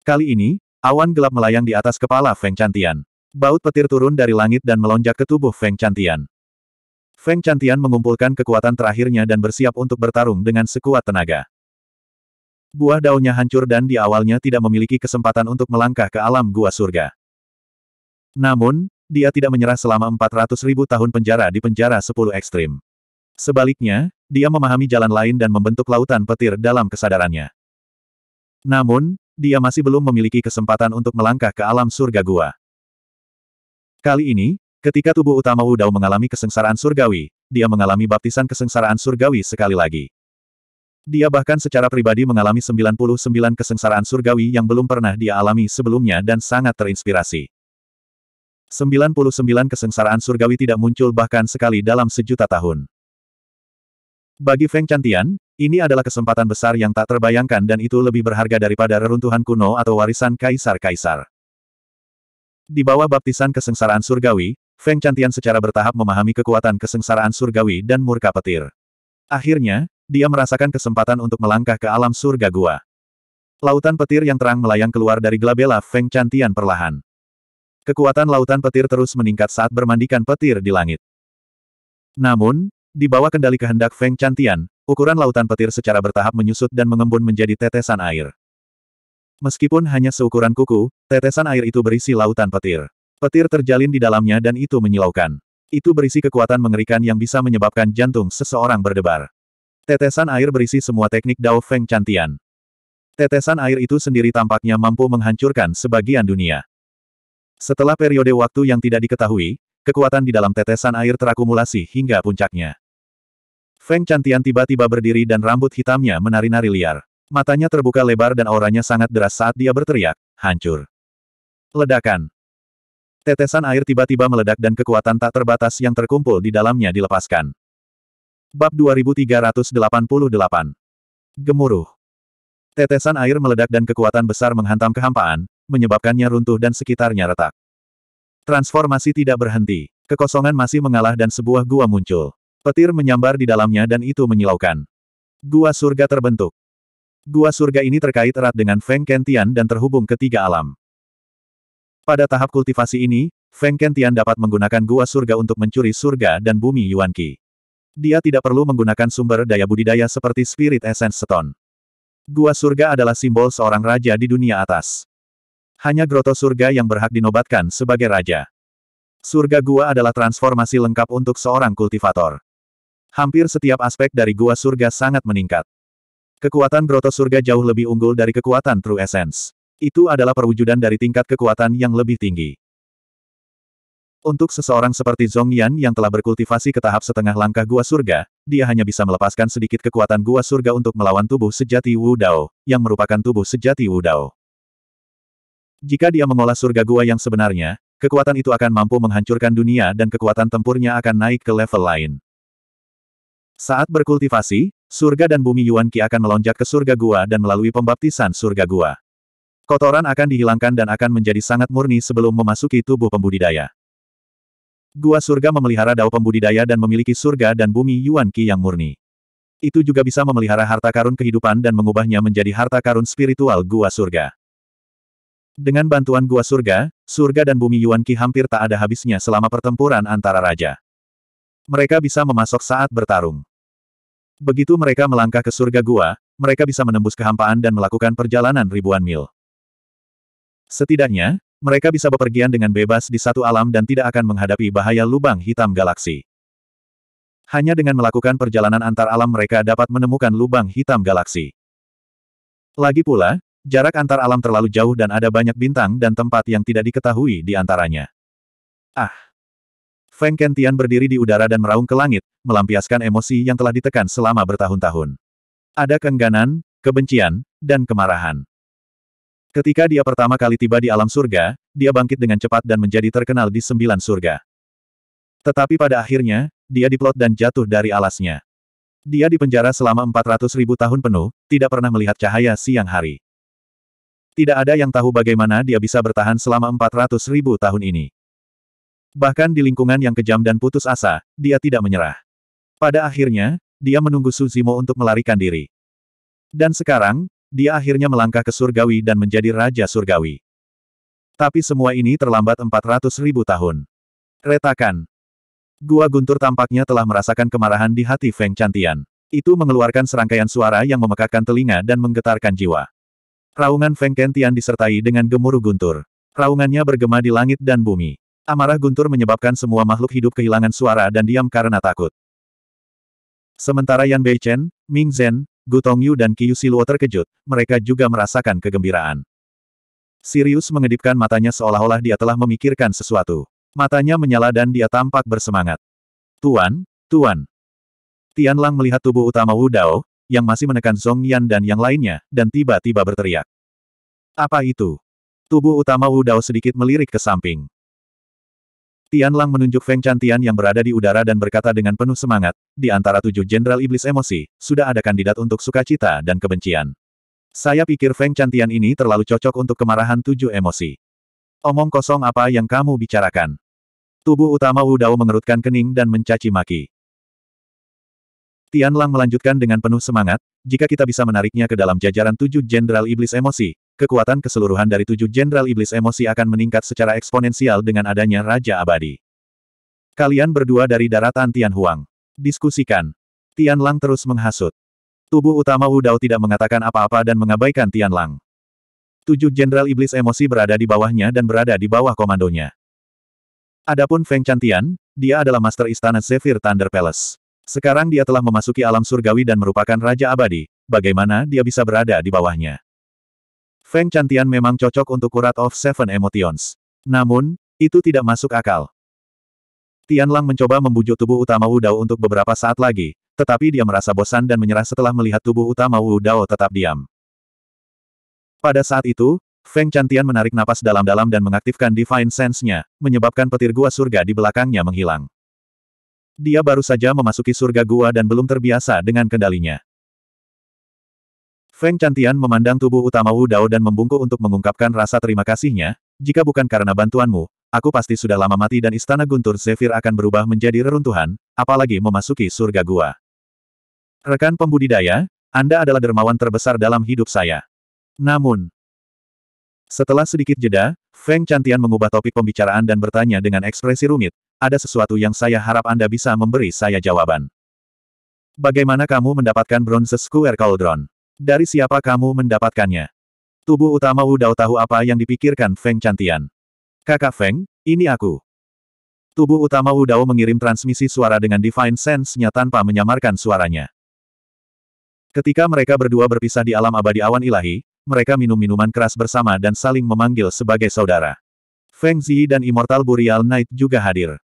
Kali ini, awan gelap melayang di atas kepala Feng Chantian. Baut petir turun dari langit dan melonjak ke tubuh Feng Chantian. Feng Chantian mengumpulkan kekuatan terakhirnya dan bersiap untuk bertarung dengan sekuat tenaga. Buah daunnya hancur dan di awalnya tidak memiliki kesempatan untuk melangkah ke alam gua surga. Namun, dia tidak menyerah selama 400 ribu tahun penjara di penjara 10 ekstrim. Sebaliknya, dia memahami jalan lain dan membentuk lautan petir dalam kesadarannya. Namun, dia masih belum memiliki kesempatan untuk melangkah ke alam surga gua. Kali ini, ketika tubuh utama Wu Dao mengalami kesengsaraan surgawi, dia mengalami baptisan kesengsaraan surgawi sekali lagi. Dia bahkan secara pribadi mengalami 99 kesengsaraan surgawi yang belum pernah dia alami sebelumnya dan sangat terinspirasi. 99 kesengsaraan surgawi tidak muncul bahkan sekali dalam sejuta tahun. Bagi Feng Cantian, ini adalah kesempatan besar yang tak terbayangkan dan itu lebih berharga daripada reruntuhan kuno atau warisan kaisar-kaisar. Di bawah baptisan kesengsaraan surgawi, Feng Cantian secara bertahap memahami kekuatan kesengsaraan surgawi dan murka petir. Akhirnya, dia merasakan kesempatan untuk melangkah ke alam surga gua. Lautan petir yang terang melayang keluar dari glabela Feng Cantian perlahan. Kekuatan lautan petir terus meningkat saat bermandikan petir di langit. Namun, di bawah kendali kehendak Feng Chantian, ukuran lautan petir secara bertahap menyusut dan mengembun menjadi tetesan air. Meskipun hanya seukuran kuku, tetesan air itu berisi lautan petir. Petir terjalin di dalamnya dan itu menyilaukan. Itu berisi kekuatan mengerikan yang bisa menyebabkan jantung seseorang berdebar. Tetesan air berisi semua teknik Dao Feng Chantian. Tetesan air itu sendiri tampaknya mampu menghancurkan sebagian dunia. Setelah periode waktu yang tidak diketahui, kekuatan di dalam tetesan air terakumulasi hingga puncaknya. Feng Cantian tiba-tiba berdiri dan rambut hitamnya menari-nari liar. Matanya terbuka lebar dan auranya sangat deras saat dia berteriak, hancur. Ledakan. Tetesan air tiba-tiba meledak dan kekuatan tak terbatas yang terkumpul di dalamnya dilepaskan. Bab 2388 Gemuruh. Tetesan air meledak dan kekuatan besar menghantam kehampaan, menyebabkannya runtuh dan sekitarnya retak. Transformasi tidak berhenti. Kekosongan masih mengalah dan sebuah gua muncul. Petir menyambar di dalamnya dan itu menyilaukan. Gua surga terbentuk. Gua surga ini terkait erat dengan Feng Kentian dan terhubung ke tiga alam. Pada tahap kultivasi ini, Feng Kentian dapat menggunakan gua surga untuk mencuri surga dan bumi Yuan Qi. Dia tidak perlu menggunakan sumber daya budidaya seperti Spirit Essence Stone. Gua surga adalah simbol seorang raja di dunia atas. Hanya Groto Surga yang berhak dinobatkan sebagai raja. Surga gua adalah transformasi lengkap untuk seorang kultivator. Hampir setiap aspek dari gua surga sangat meningkat. Kekuatan Groto Surga jauh lebih unggul dari kekuatan True Essence. Itu adalah perwujudan dari tingkat kekuatan yang lebih tinggi. Untuk seseorang seperti Zhong Yan yang telah berkultivasi ke tahap setengah langkah gua surga, dia hanya bisa melepaskan sedikit kekuatan gua surga untuk melawan tubuh sejati Wu Dao, yang merupakan tubuh sejati Wu Dao. Jika dia mengolah surga gua yang sebenarnya, kekuatan itu akan mampu menghancurkan dunia dan kekuatan tempurnya akan naik ke level lain. Saat berkultivasi, surga dan bumi Yuan Qi akan melonjak ke surga gua dan melalui pembaptisan surga gua. Kotoran akan dihilangkan dan akan menjadi sangat murni sebelum memasuki tubuh pembudidaya. Gua surga memelihara dao pembudidaya dan memiliki surga dan bumi Yuan Qi yang murni. Itu juga bisa memelihara harta karun kehidupan dan mengubahnya menjadi harta karun spiritual gua surga. Dengan bantuan gua surga, surga dan bumi Yuan Qi hampir tak ada habisnya selama pertempuran antara raja. Mereka bisa memasok saat bertarung. Begitu mereka melangkah ke surga gua, mereka bisa menembus kehampaan dan melakukan perjalanan ribuan mil. Setidaknya, mereka bisa bepergian dengan bebas di satu alam dan tidak akan menghadapi bahaya lubang hitam galaksi. Hanya dengan melakukan perjalanan antar alam mereka dapat menemukan lubang hitam galaksi. Lagi pula, Jarak antar alam terlalu jauh dan ada banyak bintang dan tempat yang tidak diketahui di antaranya. Ah! Feng Kentian berdiri di udara dan meraung ke langit, melampiaskan emosi yang telah ditekan selama bertahun-tahun. Ada keengganan, kebencian, dan kemarahan. Ketika dia pertama kali tiba di alam surga, dia bangkit dengan cepat dan menjadi terkenal di sembilan surga. Tetapi pada akhirnya, dia diplot dan jatuh dari alasnya. Dia dipenjara selama 400 ribu tahun penuh, tidak pernah melihat cahaya siang hari. Tidak ada yang tahu bagaimana dia bisa bertahan selama 400 ribu tahun ini. Bahkan di lingkungan yang kejam dan putus asa, dia tidak menyerah. Pada akhirnya, dia menunggu Suzimo untuk melarikan diri. Dan sekarang, dia akhirnya melangkah ke surgawi dan menjadi raja surgawi. Tapi semua ini terlambat 400 ribu tahun. Retakan. Gua Guntur tampaknya telah merasakan kemarahan di hati Feng Cantian. Itu mengeluarkan serangkaian suara yang memekakkan telinga dan menggetarkan jiwa. Raungan Feng Kentian disertai dengan gemuruh guntur. Raungannya bergema di langit dan bumi. Amarah guntur menyebabkan semua makhluk hidup kehilangan suara dan diam karena takut. Sementara Yan Beichen, Ming Zhen, Gu Tongyu dan Qiu Siluo terkejut, mereka juga merasakan kegembiraan. Sirius mengedipkan matanya seolah-olah dia telah memikirkan sesuatu. Matanya menyala dan dia tampak bersemangat. Tuan, Tuan. Tian Lang melihat tubuh utama Wu Dao, yang masih menekan Zhong Yan dan yang lainnya, dan tiba-tiba berteriak. Apa itu? Tubuh utama Wu Dao sedikit melirik ke samping. Tian Lang menunjuk Feng Chan yang berada di udara dan berkata dengan penuh semangat, di antara tujuh jenderal iblis emosi, sudah ada kandidat untuk sukacita dan kebencian. Saya pikir Feng Chan ini terlalu cocok untuk kemarahan tujuh emosi. Omong kosong apa yang kamu bicarakan? Tubuh utama Wu Dao mengerutkan kening dan mencaci maki. Tian Lang melanjutkan dengan penuh semangat, jika kita bisa menariknya ke dalam jajaran tujuh jenderal iblis emosi, kekuatan keseluruhan dari tujuh jenderal iblis emosi akan meningkat secara eksponensial dengan adanya Raja Abadi. Kalian berdua dari daratan Tian Huang. Diskusikan. Tian Lang terus menghasut. Tubuh utama Wu Dao tidak mengatakan apa-apa dan mengabaikan Tian Lang. Tujuh jenderal iblis emosi berada di bawahnya dan berada di bawah komandonya. Adapun Feng Chantian, dia adalah Master Istana Zephyr Thunder Palace. Sekarang dia telah memasuki alam surgawi dan merupakan raja abadi, bagaimana dia bisa berada di bawahnya? Feng Chantian memang cocok untuk Kurat of Seven Emotions. Namun, itu tidak masuk akal. Tian Lang mencoba membujuk tubuh utama Wu Dao untuk beberapa saat lagi, tetapi dia merasa bosan dan menyerah setelah melihat tubuh utama Wu Dao tetap diam. Pada saat itu, Feng Chantian menarik napas dalam-dalam dan mengaktifkan Divine Sense-nya, menyebabkan petir gua surga di belakangnya menghilang. Dia baru saja memasuki surga gua dan belum terbiasa dengan kendalinya. Feng Cantian memandang tubuh utama Wu Dao dan membungkuk untuk mengungkapkan rasa terima kasihnya, jika bukan karena bantuanmu, aku pasti sudah lama mati dan istana guntur Zephyr akan berubah menjadi reruntuhan, apalagi memasuki surga gua. Rekan pembudidaya, Anda adalah dermawan terbesar dalam hidup saya. Namun, setelah sedikit jeda, Feng Cantian mengubah topik pembicaraan dan bertanya dengan ekspresi rumit, ada sesuatu yang saya harap Anda bisa memberi saya jawaban. Bagaimana kamu mendapatkan Bronze Square Cauldron? Dari siapa kamu mendapatkannya? Tubuh utama Dao tahu apa yang dipikirkan Feng Cantian. Kakak Feng, ini aku. Tubuh utama Dao mengirim transmisi suara dengan Divine Sense-nya tanpa menyamarkan suaranya. Ketika mereka berdua berpisah di alam abadi awan ilahi, mereka minum minuman keras bersama dan saling memanggil sebagai saudara. Feng Zi dan Immortal Burial Knight juga hadir.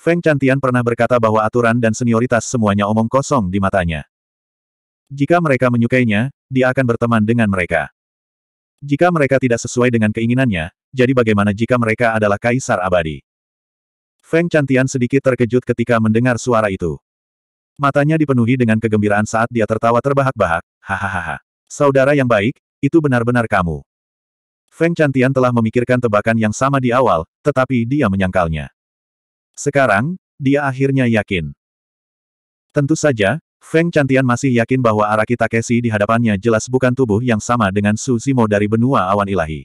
Feng Chantian pernah berkata bahwa aturan dan senioritas semuanya omong kosong di matanya. Jika mereka menyukainya, dia akan berteman dengan mereka. Jika mereka tidak sesuai dengan keinginannya, jadi bagaimana jika mereka adalah kaisar abadi? Feng Chantian sedikit terkejut ketika mendengar suara itu. Matanya dipenuhi dengan kegembiraan saat dia tertawa terbahak-bahak, hahaha. Saudara yang baik, itu benar-benar kamu. Feng Chantian telah memikirkan tebakan yang sama di awal, tetapi dia menyangkalnya. Sekarang, dia akhirnya yakin. Tentu saja, Feng Cantian masih yakin bahwa Araki Takeshi di hadapannya jelas bukan tubuh yang sama dengan Su Zimo dari benua awan ilahi.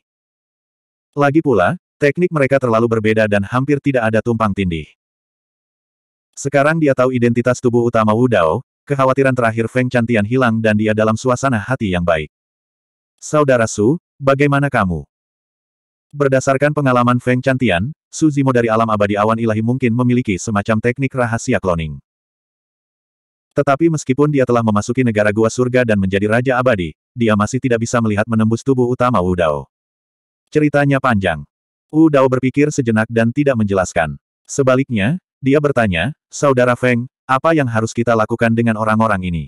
Lagi pula, teknik mereka terlalu berbeda dan hampir tidak ada tumpang tindih. Sekarang dia tahu identitas tubuh utama Wu Dao, kekhawatiran terakhir Feng Cantian hilang dan dia dalam suasana hati yang baik. Saudara Su, bagaimana kamu? Berdasarkan pengalaman Feng Chantian, Suzimo dari alam abadi awan ilahi mungkin memiliki semacam teknik rahasia cloning. Tetapi meskipun dia telah memasuki negara gua surga dan menjadi raja abadi, dia masih tidak bisa melihat menembus tubuh utama Wu Dao. Ceritanya panjang. Wu Dao berpikir sejenak dan tidak menjelaskan. Sebaliknya, dia bertanya, Saudara Feng, apa yang harus kita lakukan dengan orang-orang ini?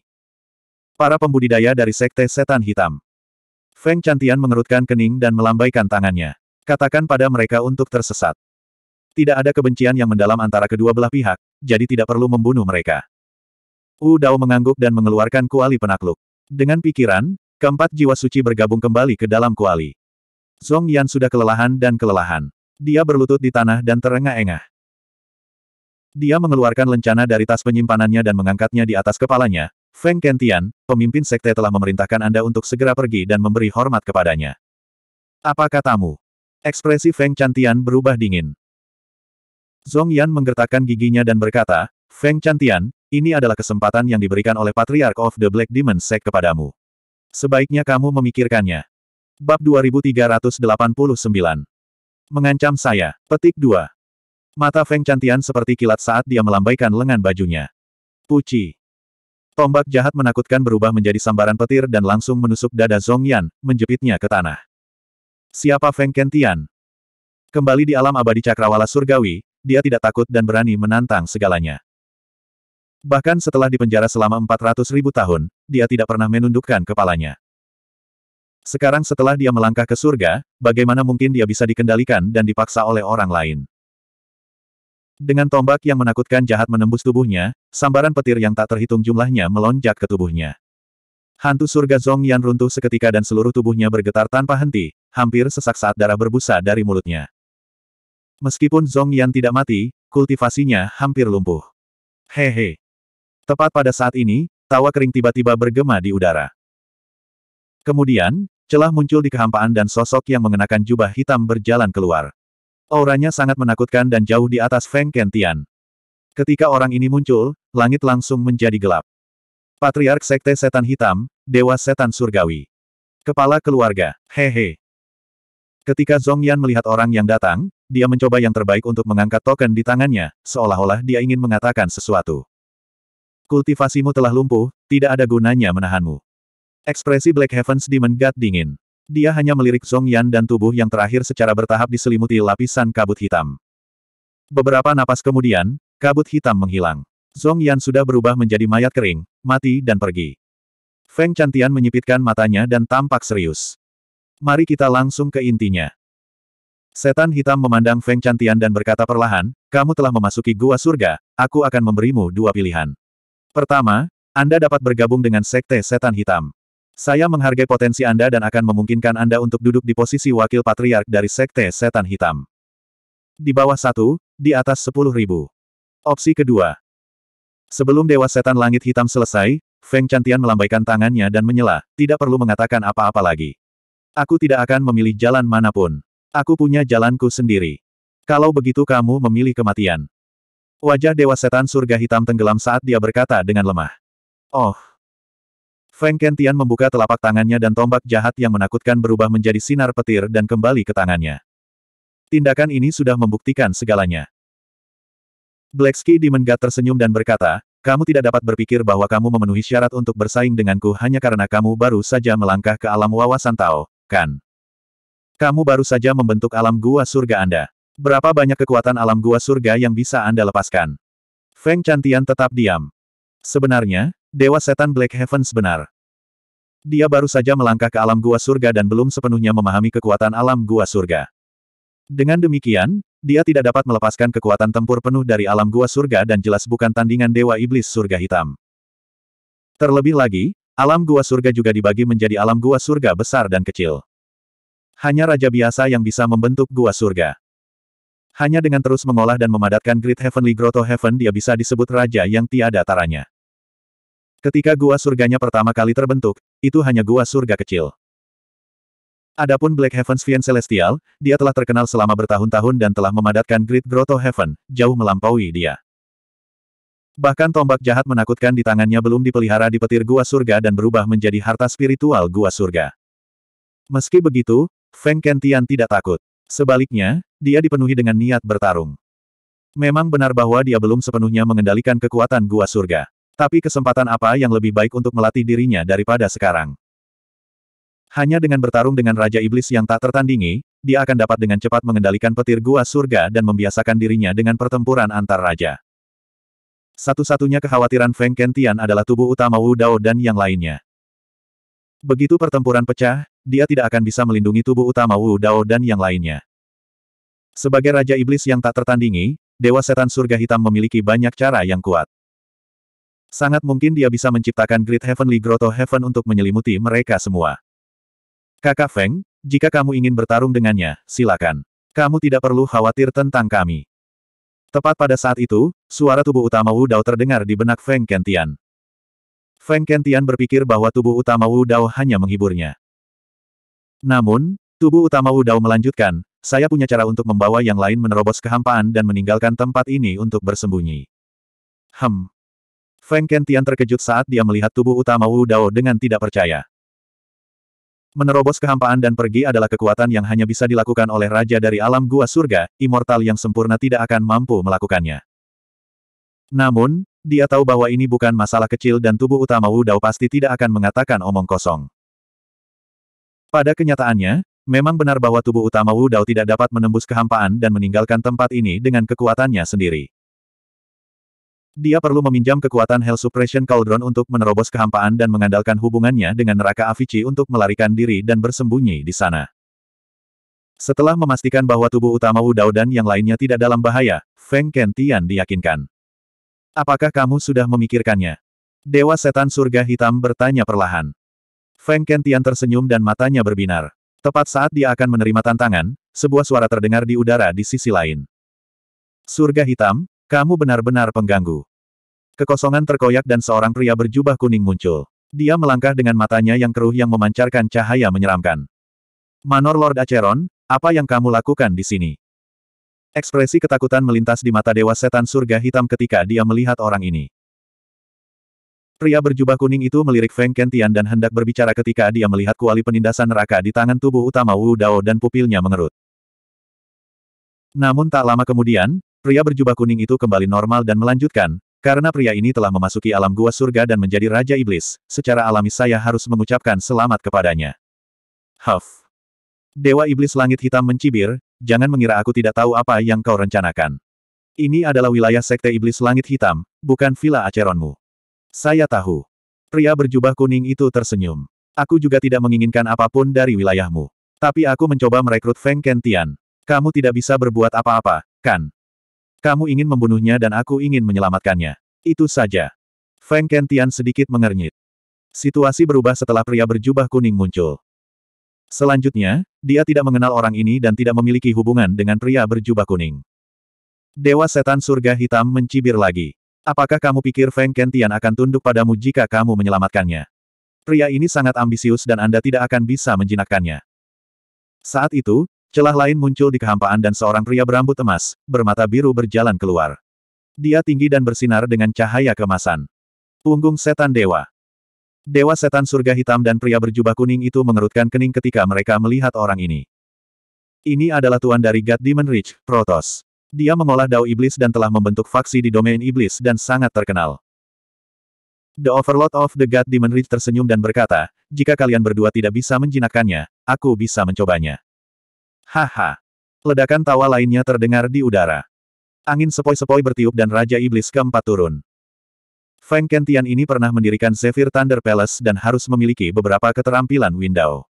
Para pembudidaya dari Sekte Setan Hitam. Feng Cantian mengerutkan kening dan melambaikan tangannya. Katakan pada mereka untuk tersesat. Tidak ada kebencian yang mendalam antara kedua belah pihak, jadi tidak perlu membunuh mereka. Wu Dao mengangguk dan mengeluarkan kuali penakluk. Dengan pikiran, keempat jiwa suci bergabung kembali ke dalam kuali. Zong Yan sudah kelelahan dan kelelahan. Dia berlutut di tanah dan terengah-engah. Dia mengeluarkan lencana dari tas penyimpanannya dan mengangkatnya di atas kepalanya. Feng Kentian, pemimpin sekte telah memerintahkan Anda untuk segera pergi dan memberi hormat kepadanya. Apa katamu? Ekspresi Feng Chantian berubah dingin. Zhong Yan menggertakkan giginya dan berkata, Feng Chantian, ini adalah kesempatan yang diberikan oleh Patriarch of the Black Demon Sect kepadamu. Sebaiknya kamu memikirkannya. Bab 2389 Mengancam saya. Petik 2. Mata Feng Chantian seperti kilat saat dia melambaikan lengan bajunya. Puci. Tombak jahat menakutkan berubah menjadi sambaran petir dan langsung menusuk dada Zhong Yan, menjepitnya ke tanah. Siapa Feng Kentian? Kembali di alam abadi cakrawala surgawi, dia tidak takut dan berani menantang segalanya. Bahkan setelah dipenjara selama 400 ribu tahun, dia tidak pernah menundukkan kepalanya. Sekarang setelah dia melangkah ke surga, bagaimana mungkin dia bisa dikendalikan dan dipaksa oleh orang lain? Dengan tombak yang menakutkan jahat menembus tubuhnya, sambaran petir yang tak terhitung jumlahnya melonjak ke tubuhnya. Hantu surga Zong Yan runtuh seketika dan seluruh tubuhnya bergetar tanpa henti, hampir sesak saat darah berbusa dari mulutnya. Meskipun Zong Yan tidak mati, kultivasinya hampir lumpuh. Hehe. Tepat pada saat ini, tawa kering tiba-tiba bergema di udara. Kemudian, celah muncul di kehampaan dan sosok yang mengenakan jubah hitam berjalan keluar. Auranya sangat menakutkan dan jauh di atas Feng Kentian. Ketika orang ini muncul, langit langsung menjadi gelap. Patriark Sekte Setan Hitam, Dewa Setan Surgawi. Kepala Keluarga, hehe. He. Ketika Zong Yan melihat orang yang datang, dia mencoba yang terbaik untuk mengangkat token di tangannya, seolah-olah dia ingin mengatakan sesuatu. Kultivasimu telah lumpuh, tidak ada gunanya menahanmu. Ekspresi Black Heavens Demon God dingin. Dia hanya melirik Zong Yan dan tubuh yang terakhir secara bertahap diselimuti lapisan kabut hitam. Beberapa napas kemudian, kabut hitam menghilang. Zong Yan sudah berubah menjadi mayat kering, mati dan pergi. Feng Chantian menyipitkan matanya dan tampak serius. Mari kita langsung ke intinya. Setan hitam memandang Feng Cantian dan berkata perlahan, kamu telah memasuki gua surga, aku akan memberimu dua pilihan. Pertama, Anda dapat bergabung dengan sekte setan hitam. Saya menghargai potensi Anda dan akan memungkinkan Anda untuk duduk di posisi wakil patriark dari sekte setan hitam. Di bawah satu, di atas sepuluh ribu. Opsi kedua. Sebelum Dewa Setan Langit Hitam selesai, Feng Cantian melambaikan tangannya dan menyela, tidak perlu mengatakan apa-apa lagi. Aku tidak akan memilih jalan manapun. Aku punya jalanku sendiri. Kalau begitu kamu memilih kematian. Wajah Dewa Setan Surga Hitam tenggelam saat dia berkata dengan lemah. Oh. Feng Kentian membuka telapak tangannya dan tombak jahat yang menakutkan berubah menjadi sinar petir dan kembali ke tangannya. Tindakan ini sudah membuktikan segalanya. Blacksky Demon God tersenyum dan berkata, kamu tidak dapat berpikir bahwa kamu memenuhi syarat untuk bersaing denganku hanya karena kamu baru saja melangkah ke alam wawasan Tao, Kan. Kamu baru saja membentuk alam gua surga Anda. Berapa banyak kekuatan alam gua surga yang bisa Anda lepaskan? Feng Chantian tetap diam. Sebenarnya, Dewa Setan Black Heavens benar. Dia baru saja melangkah ke alam gua surga dan belum sepenuhnya memahami kekuatan alam gua surga. Dengan demikian, dia tidak dapat melepaskan kekuatan tempur penuh dari alam gua surga dan jelas bukan tandingan Dewa Iblis Surga Hitam. Terlebih lagi, Alam gua surga juga dibagi menjadi alam gua surga besar dan kecil. Hanya raja biasa yang bisa membentuk gua surga. Hanya dengan terus mengolah dan memadatkan Great Heavenly Grotto Heaven dia bisa disebut raja yang tiada taranya. Ketika gua surganya pertama kali terbentuk, itu hanya gua surga kecil. Adapun Black Heaven's Sphere Celestial, dia telah terkenal selama bertahun-tahun dan telah memadatkan Great Grotto Heaven, jauh melampaui dia. Bahkan tombak jahat menakutkan di tangannya belum dipelihara di petir gua surga dan berubah menjadi harta spiritual gua surga. Meski begitu, Feng Kentian tidak takut. Sebaliknya, dia dipenuhi dengan niat bertarung. Memang benar bahwa dia belum sepenuhnya mengendalikan kekuatan gua surga. Tapi kesempatan apa yang lebih baik untuk melatih dirinya daripada sekarang? Hanya dengan bertarung dengan Raja Iblis yang tak tertandingi, dia akan dapat dengan cepat mengendalikan petir gua surga dan membiasakan dirinya dengan pertempuran antar raja. Satu-satunya kekhawatiran Feng Kentian adalah tubuh utama Wu Dao dan yang lainnya. Begitu pertempuran pecah, dia tidak akan bisa melindungi tubuh utama Wu Dao dan yang lainnya. Sebagai Raja Iblis yang tak tertandingi, Dewa Setan Surga Hitam memiliki banyak cara yang kuat. Sangat mungkin dia bisa menciptakan Great Heavenly Grotto Heaven untuk menyelimuti mereka semua. Kakak Feng, jika kamu ingin bertarung dengannya, silakan. Kamu tidak perlu khawatir tentang kami. Tepat pada saat itu, suara tubuh utama Wu Dao terdengar di benak Feng Kentian. Feng Kentian berpikir bahwa tubuh utama Wu Dao hanya menghiburnya. Namun, tubuh utama Wu Dao melanjutkan, saya punya cara untuk membawa yang lain menerobos kehampaan dan meninggalkan tempat ini untuk bersembunyi. Hem. Feng Kentian terkejut saat dia melihat tubuh utama Wu Dao dengan tidak percaya. Menerobos kehampaan dan pergi adalah kekuatan yang hanya bisa dilakukan oleh Raja dari alam gua surga, immortal yang sempurna tidak akan mampu melakukannya. Namun, dia tahu bahwa ini bukan masalah kecil dan tubuh utama Wu Dao pasti tidak akan mengatakan omong kosong. Pada kenyataannya, memang benar bahwa tubuh utama Wu Dao tidak dapat menembus kehampaan dan meninggalkan tempat ini dengan kekuatannya sendiri. Dia perlu meminjam kekuatan Hell Suppression Cauldron untuk menerobos kehampaan dan mengandalkan hubungannya dengan neraka Avici untuk melarikan diri dan bersembunyi di sana. Setelah memastikan bahwa tubuh utama Wu Dao dan yang lainnya tidak dalam bahaya, Feng Tian diyakinkan. Apakah kamu sudah memikirkannya? Dewa Setan Surga Hitam bertanya perlahan. Feng Tian tersenyum dan matanya berbinar. Tepat saat dia akan menerima tantangan, sebuah suara terdengar di udara di sisi lain. Surga Hitam, kamu benar-benar pengganggu. Kekosongan terkoyak dan seorang pria berjubah kuning muncul. Dia melangkah dengan matanya yang keruh yang memancarkan cahaya menyeramkan. Manor Lord Acheron, apa yang kamu lakukan di sini? Ekspresi ketakutan melintas di mata Dewa Setan Surga Hitam ketika dia melihat orang ini. Pria berjubah kuning itu melirik Feng Kentian dan hendak berbicara ketika dia melihat kuali penindasan neraka di tangan tubuh utama Wu Dao dan pupilnya mengerut. Namun tak lama kemudian, Pria berjubah kuning itu kembali normal dan melanjutkan, karena pria ini telah memasuki alam gua surga dan menjadi Raja Iblis, secara alami saya harus mengucapkan selamat kepadanya. Huff. Dewa Iblis Langit Hitam mencibir, jangan mengira aku tidak tahu apa yang kau rencanakan. Ini adalah wilayah Sekte Iblis Langit Hitam, bukan Villa Aceronmu. Saya tahu. Pria berjubah kuning itu tersenyum. Aku juga tidak menginginkan apapun dari wilayahmu. Tapi aku mencoba merekrut Feng Kentian. Kamu tidak bisa berbuat apa-apa, kan? Kamu ingin membunuhnya dan aku ingin menyelamatkannya. Itu saja. Feng Kentian sedikit mengernyit. Situasi berubah setelah pria berjubah kuning muncul. Selanjutnya, dia tidak mengenal orang ini dan tidak memiliki hubungan dengan pria berjubah kuning. Dewa setan surga hitam mencibir lagi. Apakah kamu pikir Feng Kentian akan tunduk padamu jika kamu menyelamatkannya? Pria ini sangat ambisius dan Anda tidak akan bisa menjinakkannya. Saat itu, Celah lain muncul di kehampaan dan seorang pria berambut emas, bermata biru berjalan keluar. Dia tinggi dan bersinar dengan cahaya kemasan. Punggung setan dewa. Dewa setan surga hitam dan pria berjubah kuning itu mengerutkan kening ketika mereka melihat orang ini. Ini adalah tuan dari God Demon Ridge, Protos. Dia mengolah dao iblis dan telah membentuk faksi di domain iblis dan sangat terkenal. The Overlord of the God Demon Ridge tersenyum dan berkata, jika kalian berdua tidak bisa menjinakkannya, aku bisa mencobanya. Haha. Ledakan tawa lainnya terdengar di udara. Angin sepoi-sepoi bertiup dan Raja Iblis keempat turun. Feng Kentian ini pernah mendirikan Zephyr Thunder Palace dan harus memiliki beberapa keterampilan window.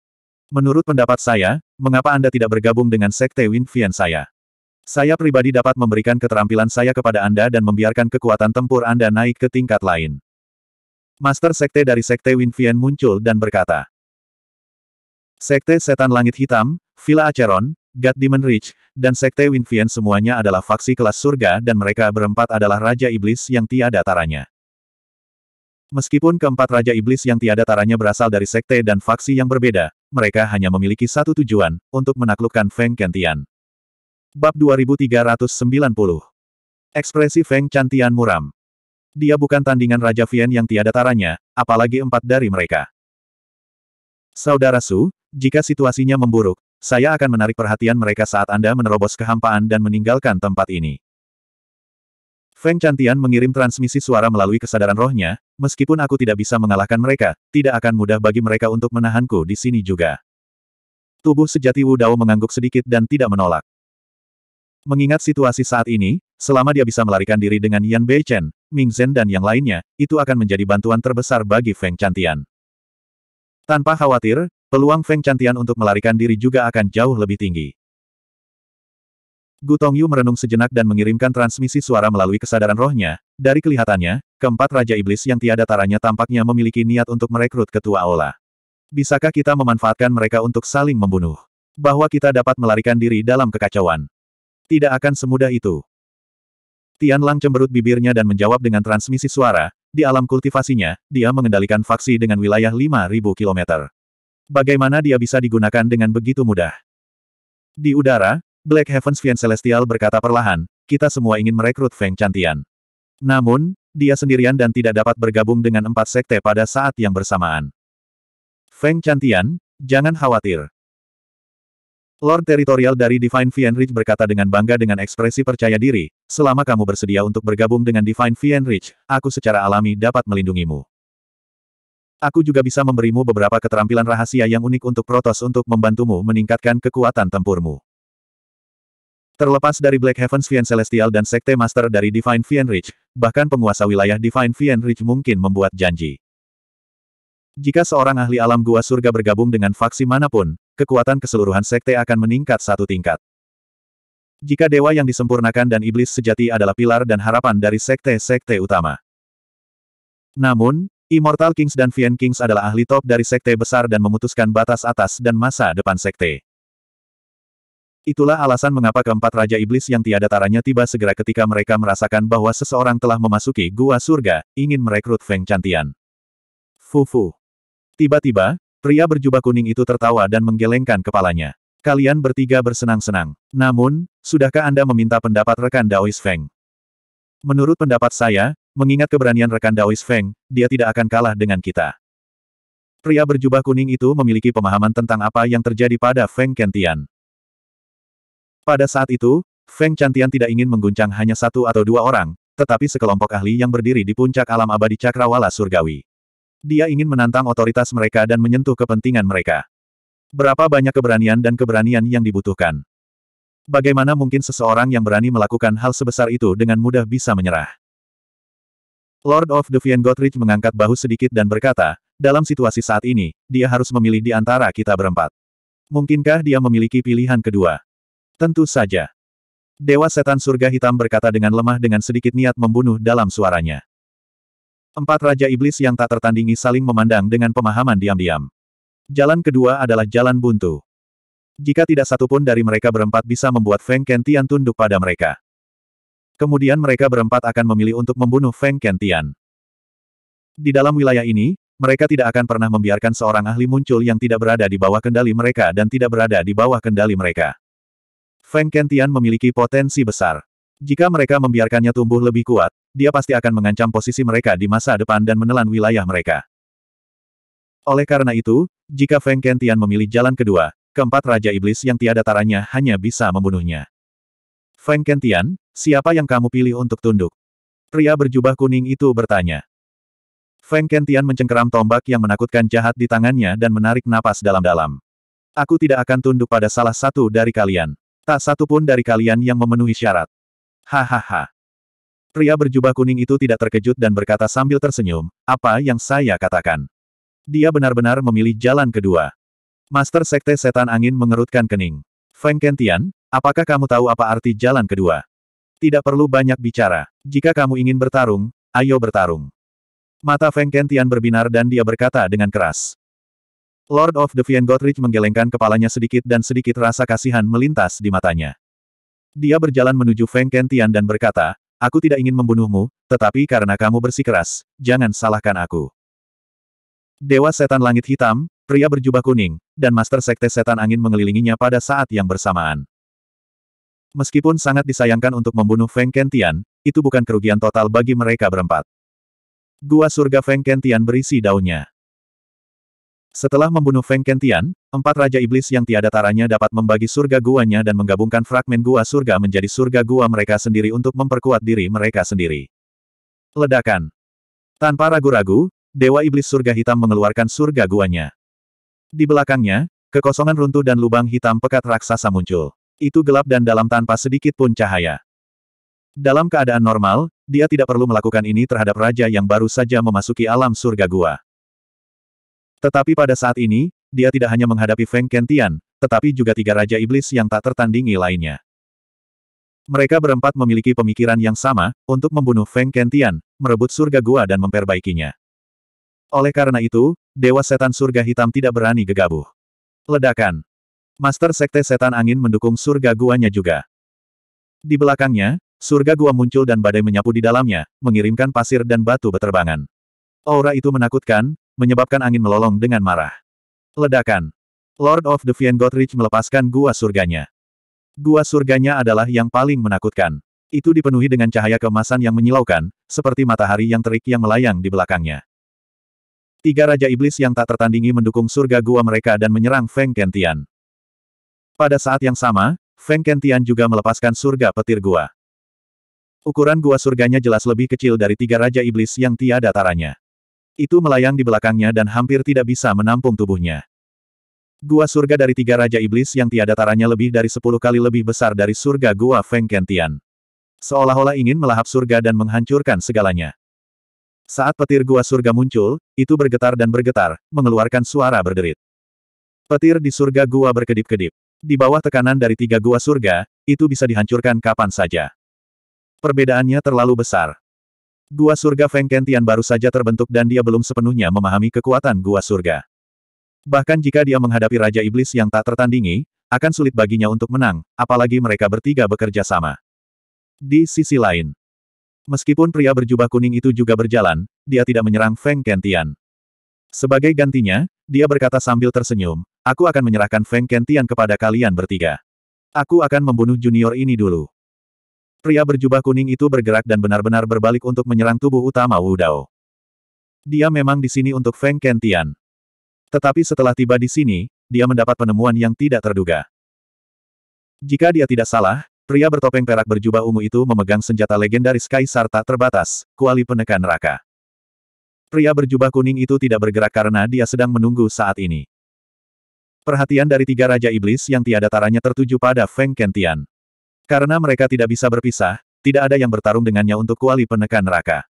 Menurut pendapat saya, mengapa Anda tidak bergabung dengan Sekte Winfian saya? Saya pribadi dapat memberikan keterampilan saya kepada Anda dan membiarkan kekuatan tempur Anda naik ke tingkat lain. Master Sekte dari Sekte Winfian muncul dan berkata, Sekte Setan Langit Hitam, Villa Acheron, God Demon Reach, dan Sekte Winfian semuanya adalah faksi kelas surga dan mereka berempat adalah Raja Iblis yang tiada taranya. Meskipun keempat Raja Iblis yang tiada taranya berasal dari sekte dan faksi yang berbeda, mereka hanya memiliki satu tujuan, untuk menaklukkan Feng Kentian. Bab 2390 Ekspresi Feng Cantian muram. Dia bukan tandingan Raja Vien yang tiada taranya, apalagi empat dari mereka. Saudara Su, jika situasinya memburuk, saya akan menarik perhatian mereka saat Anda menerobos kehampaan dan meninggalkan tempat ini. Feng Cantian mengirim transmisi suara melalui kesadaran rohnya, meskipun aku tidak bisa mengalahkan mereka, tidak akan mudah bagi mereka untuk menahanku di sini juga. Tubuh sejati Wu Dao mengangguk sedikit dan tidak menolak. Mengingat situasi saat ini, selama dia bisa melarikan diri dengan Yan Bei Chen, Ming Zhen dan yang lainnya, itu akan menjadi bantuan terbesar bagi Feng Cantian. Tanpa khawatir, Peluang Feng Chantian untuk melarikan diri juga akan jauh lebih tinggi. Gu Tongyu merenung sejenak dan mengirimkan transmisi suara melalui kesadaran rohnya. Dari kelihatannya, keempat Raja Iblis yang tiada taranya tampaknya memiliki niat untuk merekrut Ketua Aula. Bisakah kita memanfaatkan mereka untuk saling membunuh? Bahwa kita dapat melarikan diri dalam kekacauan. Tidak akan semudah itu. Tian Lang cemberut bibirnya dan menjawab dengan transmisi suara, di alam kultivasinya, dia mengendalikan faksi dengan wilayah 5.000 kilometer. Bagaimana dia bisa digunakan dengan begitu mudah? Di udara, Black Heavens Fiend Celestial berkata perlahan, kita semua ingin merekrut Feng Chantian. Namun, dia sendirian dan tidak dapat bergabung dengan empat sekte pada saat yang bersamaan. Feng Chantian, jangan khawatir. Lord Teritorial dari Divine Ridge berkata dengan bangga dengan ekspresi percaya diri, selama kamu bersedia untuk bergabung dengan Divine Ridge, aku secara alami dapat melindungimu. Aku juga bisa memberimu beberapa keterampilan rahasia yang unik untuk Protos untuk membantumu meningkatkan kekuatan tempurmu. Terlepas dari Black Heavens Vian Celestial dan Sekte Master dari Divine Vian Reach, bahkan penguasa wilayah Divine Vian Reach mungkin membuat janji. Jika seorang ahli alam gua surga bergabung dengan faksi manapun, kekuatan keseluruhan sekte akan meningkat satu tingkat. Jika dewa yang disempurnakan dan iblis sejati adalah pilar dan harapan dari sekte-sekte utama. Namun, Immortal Kings dan Fiend Kings adalah ahli top dari sekte besar dan memutuskan batas atas dan masa depan sekte. Itulah alasan mengapa keempat Raja Iblis yang tiada taranya tiba segera ketika mereka merasakan bahwa seseorang telah memasuki gua surga, ingin merekrut Feng Cantian. Fufu. Tiba-tiba, pria berjubah kuning itu tertawa dan menggelengkan kepalanya. Kalian bertiga bersenang-senang. Namun, sudahkah Anda meminta pendapat rekan Daois Feng? Menurut pendapat saya, Mengingat keberanian rekan Daois Feng, dia tidak akan kalah dengan kita. Pria berjubah kuning itu memiliki pemahaman tentang apa yang terjadi pada Feng Kentian. Pada saat itu, Feng Cantian tidak ingin mengguncang hanya satu atau dua orang, tetapi sekelompok ahli yang berdiri di puncak alam abadi cakrawala surgawi. Dia ingin menantang otoritas mereka dan menyentuh kepentingan mereka. Berapa banyak keberanian dan keberanian yang dibutuhkan. Bagaimana mungkin seseorang yang berani melakukan hal sebesar itu dengan mudah bisa menyerah? Lord of the Godrich mengangkat bahu sedikit dan berkata, dalam situasi saat ini, dia harus memilih di antara kita berempat. Mungkinkah dia memiliki pilihan kedua? Tentu saja. Dewa Setan Surga Hitam berkata dengan lemah dengan sedikit niat membunuh dalam suaranya. Empat Raja Iblis yang tak tertandingi saling memandang dengan pemahaman diam-diam. Jalan kedua adalah jalan buntu. Jika tidak satupun dari mereka berempat bisa membuat Feng Kentian tunduk pada mereka. Kemudian mereka berempat akan memilih untuk membunuh Feng Kentian. Di dalam wilayah ini, mereka tidak akan pernah membiarkan seorang ahli muncul yang tidak berada di bawah kendali mereka dan tidak berada di bawah kendali mereka. Feng Kentian memiliki potensi besar. Jika mereka membiarkannya tumbuh lebih kuat, dia pasti akan mengancam posisi mereka di masa depan dan menelan wilayah mereka. Oleh karena itu, jika Feng Kentian memilih jalan kedua, keempat Raja Iblis yang tiada taranya hanya bisa membunuhnya. Feng Kentian, Siapa yang kamu pilih untuk tunduk? Pria berjubah kuning itu bertanya. Feng Kentian mencengkeram tombak yang menakutkan jahat di tangannya dan menarik napas dalam-dalam. Aku tidak akan tunduk pada salah satu dari kalian. Tak satu pun dari kalian yang memenuhi syarat. Hahaha. Pria berjubah kuning itu tidak terkejut dan berkata sambil tersenyum, apa yang saya katakan. Dia benar-benar memilih jalan kedua. Master Sekte Setan Angin mengerutkan kening. Feng Kentian, apakah kamu tahu apa arti jalan kedua? Tidak perlu banyak bicara. Jika kamu ingin bertarung, ayo bertarung. Mata Feng Kentian berbinar dan dia berkata dengan keras. Lord of the Vian Godrich menggelengkan kepalanya sedikit dan sedikit rasa kasihan melintas di matanya. Dia berjalan menuju Feng Kentian dan berkata, Aku tidak ingin membunuhmu, tetapi karena kamu bersikeras, jangan salahkan aku. Dewa Setan Langit Hitam, pria berjubah kuning, dan Master Sekte Setan Angin mengelilinginya pada saat yang bersamaan. Meskipun sangat disayangkan untuk membunuh Feng Kentian, itu bukan kerugian total bagi mereka berempat. Gua surga Feng Kentian berisi daunnya. Setelah membunuh Feng Kentian, empat raja iblis yang tiada taranya dapat membagi surga guanya dan menggabungkan fragmen gua surga menjadi surga gua mereka sendiri untuk memperkuat diri mereka sendiri. Ledakan. Tanpa ragu-ragu, Dewa Iblis Surga Hitam mengeluarkan surga guanya. Di belakangnya, kekosongan runtuh dan lubang hitam pekat raksasa muncul. Itu gelap dan dalam tanpa sedikit pun cahaya. Dalam keadaan normal, dia tidak perlu melakukan ini terhadap raja yang baru saja memasuki alam surga gua. Tetapi pada saat ini, dia tidak hanya menghadapi Feng Kentian, tetapi juga tiga raja iblis yang tak tertandingi lainnya. Mereka berempat memiliki pemikiran yang sama, untuk membunuh Feng Kentian, merebut surga gua dan memperbaikinya. Oleh karena itu, Dewa Setan Surga Hitam tidak berani gegabah. Ledakan. Master Sekte Setan Angin mendukung surga guanya juga. Di belakangnya, surga gua muncul dan badai menyapu di dalamnya, mengirimkan pasir dan batu beterbangan. Aura itu menakutkan, menyebabkan angin melolong dengan marah. Ledakan. Lord of the Fiend Godrich melepaskan gua surganya. Gua surganya adalah yang paling menakutkan. Itu dipenuhi dengan cahaya kemasan yang menyilaukan, seperti matahari yang terik yang melayang di belakangnya. Tiga Raja Iblis yang tak tertandingi mendukung surga gua mereka dan menyerang Feng Kentian. Pada saat yang sama, Feng Kentian juga melepaskan surga petir gua. Ukuran gua surganya jelas lebih kecil dari tiga raja iblis yang tiada taranya. Itu melayang di belakangnya dan hampir tidak bisa menampung tubuhnya. Gua surga dari tiga raja iblis yang tiada taranya lebih dari sepuluh kali lebih besar dari surga gua Feng Kentian. Seolah-olah ingin melahap surga dan menghancurkan segalanya. Saat petir gua surga muncul, itu bergetar dan bergetar, mengeluarkan suara berderit. Petir di surga gua berkedip-kedip. Di bawah tekanan dari tiga gua surga, itu bisa dihancurkan kapan saja. Perbedaannya terlalu besar. Gua surga Feng Kentian baru saja terbentuk dan dia belum sepenuhnya memahami kekuatan gua surga. Bahkan jika dia menghadapi Raja Iblis yang tak tertandingi, akan sulit baginya untuk menang, apalagi mereka bertiga bekerja sama. Di sisi lain, meskipun pria berjubah kuning itu juga berjalan, dia tidak menyerang Feng Kentian. Sebagai gantinya, dia berkata sambil tersenyum, Aku akan menyerahkan Feng Kentian kepada kalian bertiga. Aku akan membunuh junior ini dulu. Pria berjubah kuning itu bergerak dan benar-benar berbalik untuk menyerang tubuh utama Wu Dao. Dia memang di sini untuk Feng Kentian. Tetapi setelah tiba di sini, dia mendapat penemuan yang tidak terduga. Jika dia tidak salah, pria bertopeng perak berjubah ungu itu memegang senjata legendaris Kaisar tak terbatas, kuali penekan neraka. Pria berjubah kuning itu tidak bergerak karena dia sedang menunggu saat ini. Perhatian dari tiga Raja Iblis yang tiada taranya tertuju pada Feng Kentian. Karena mereka tidak bisa berpisah, tidak ada yang bertarung dengannya untuk kuali penekan neraka.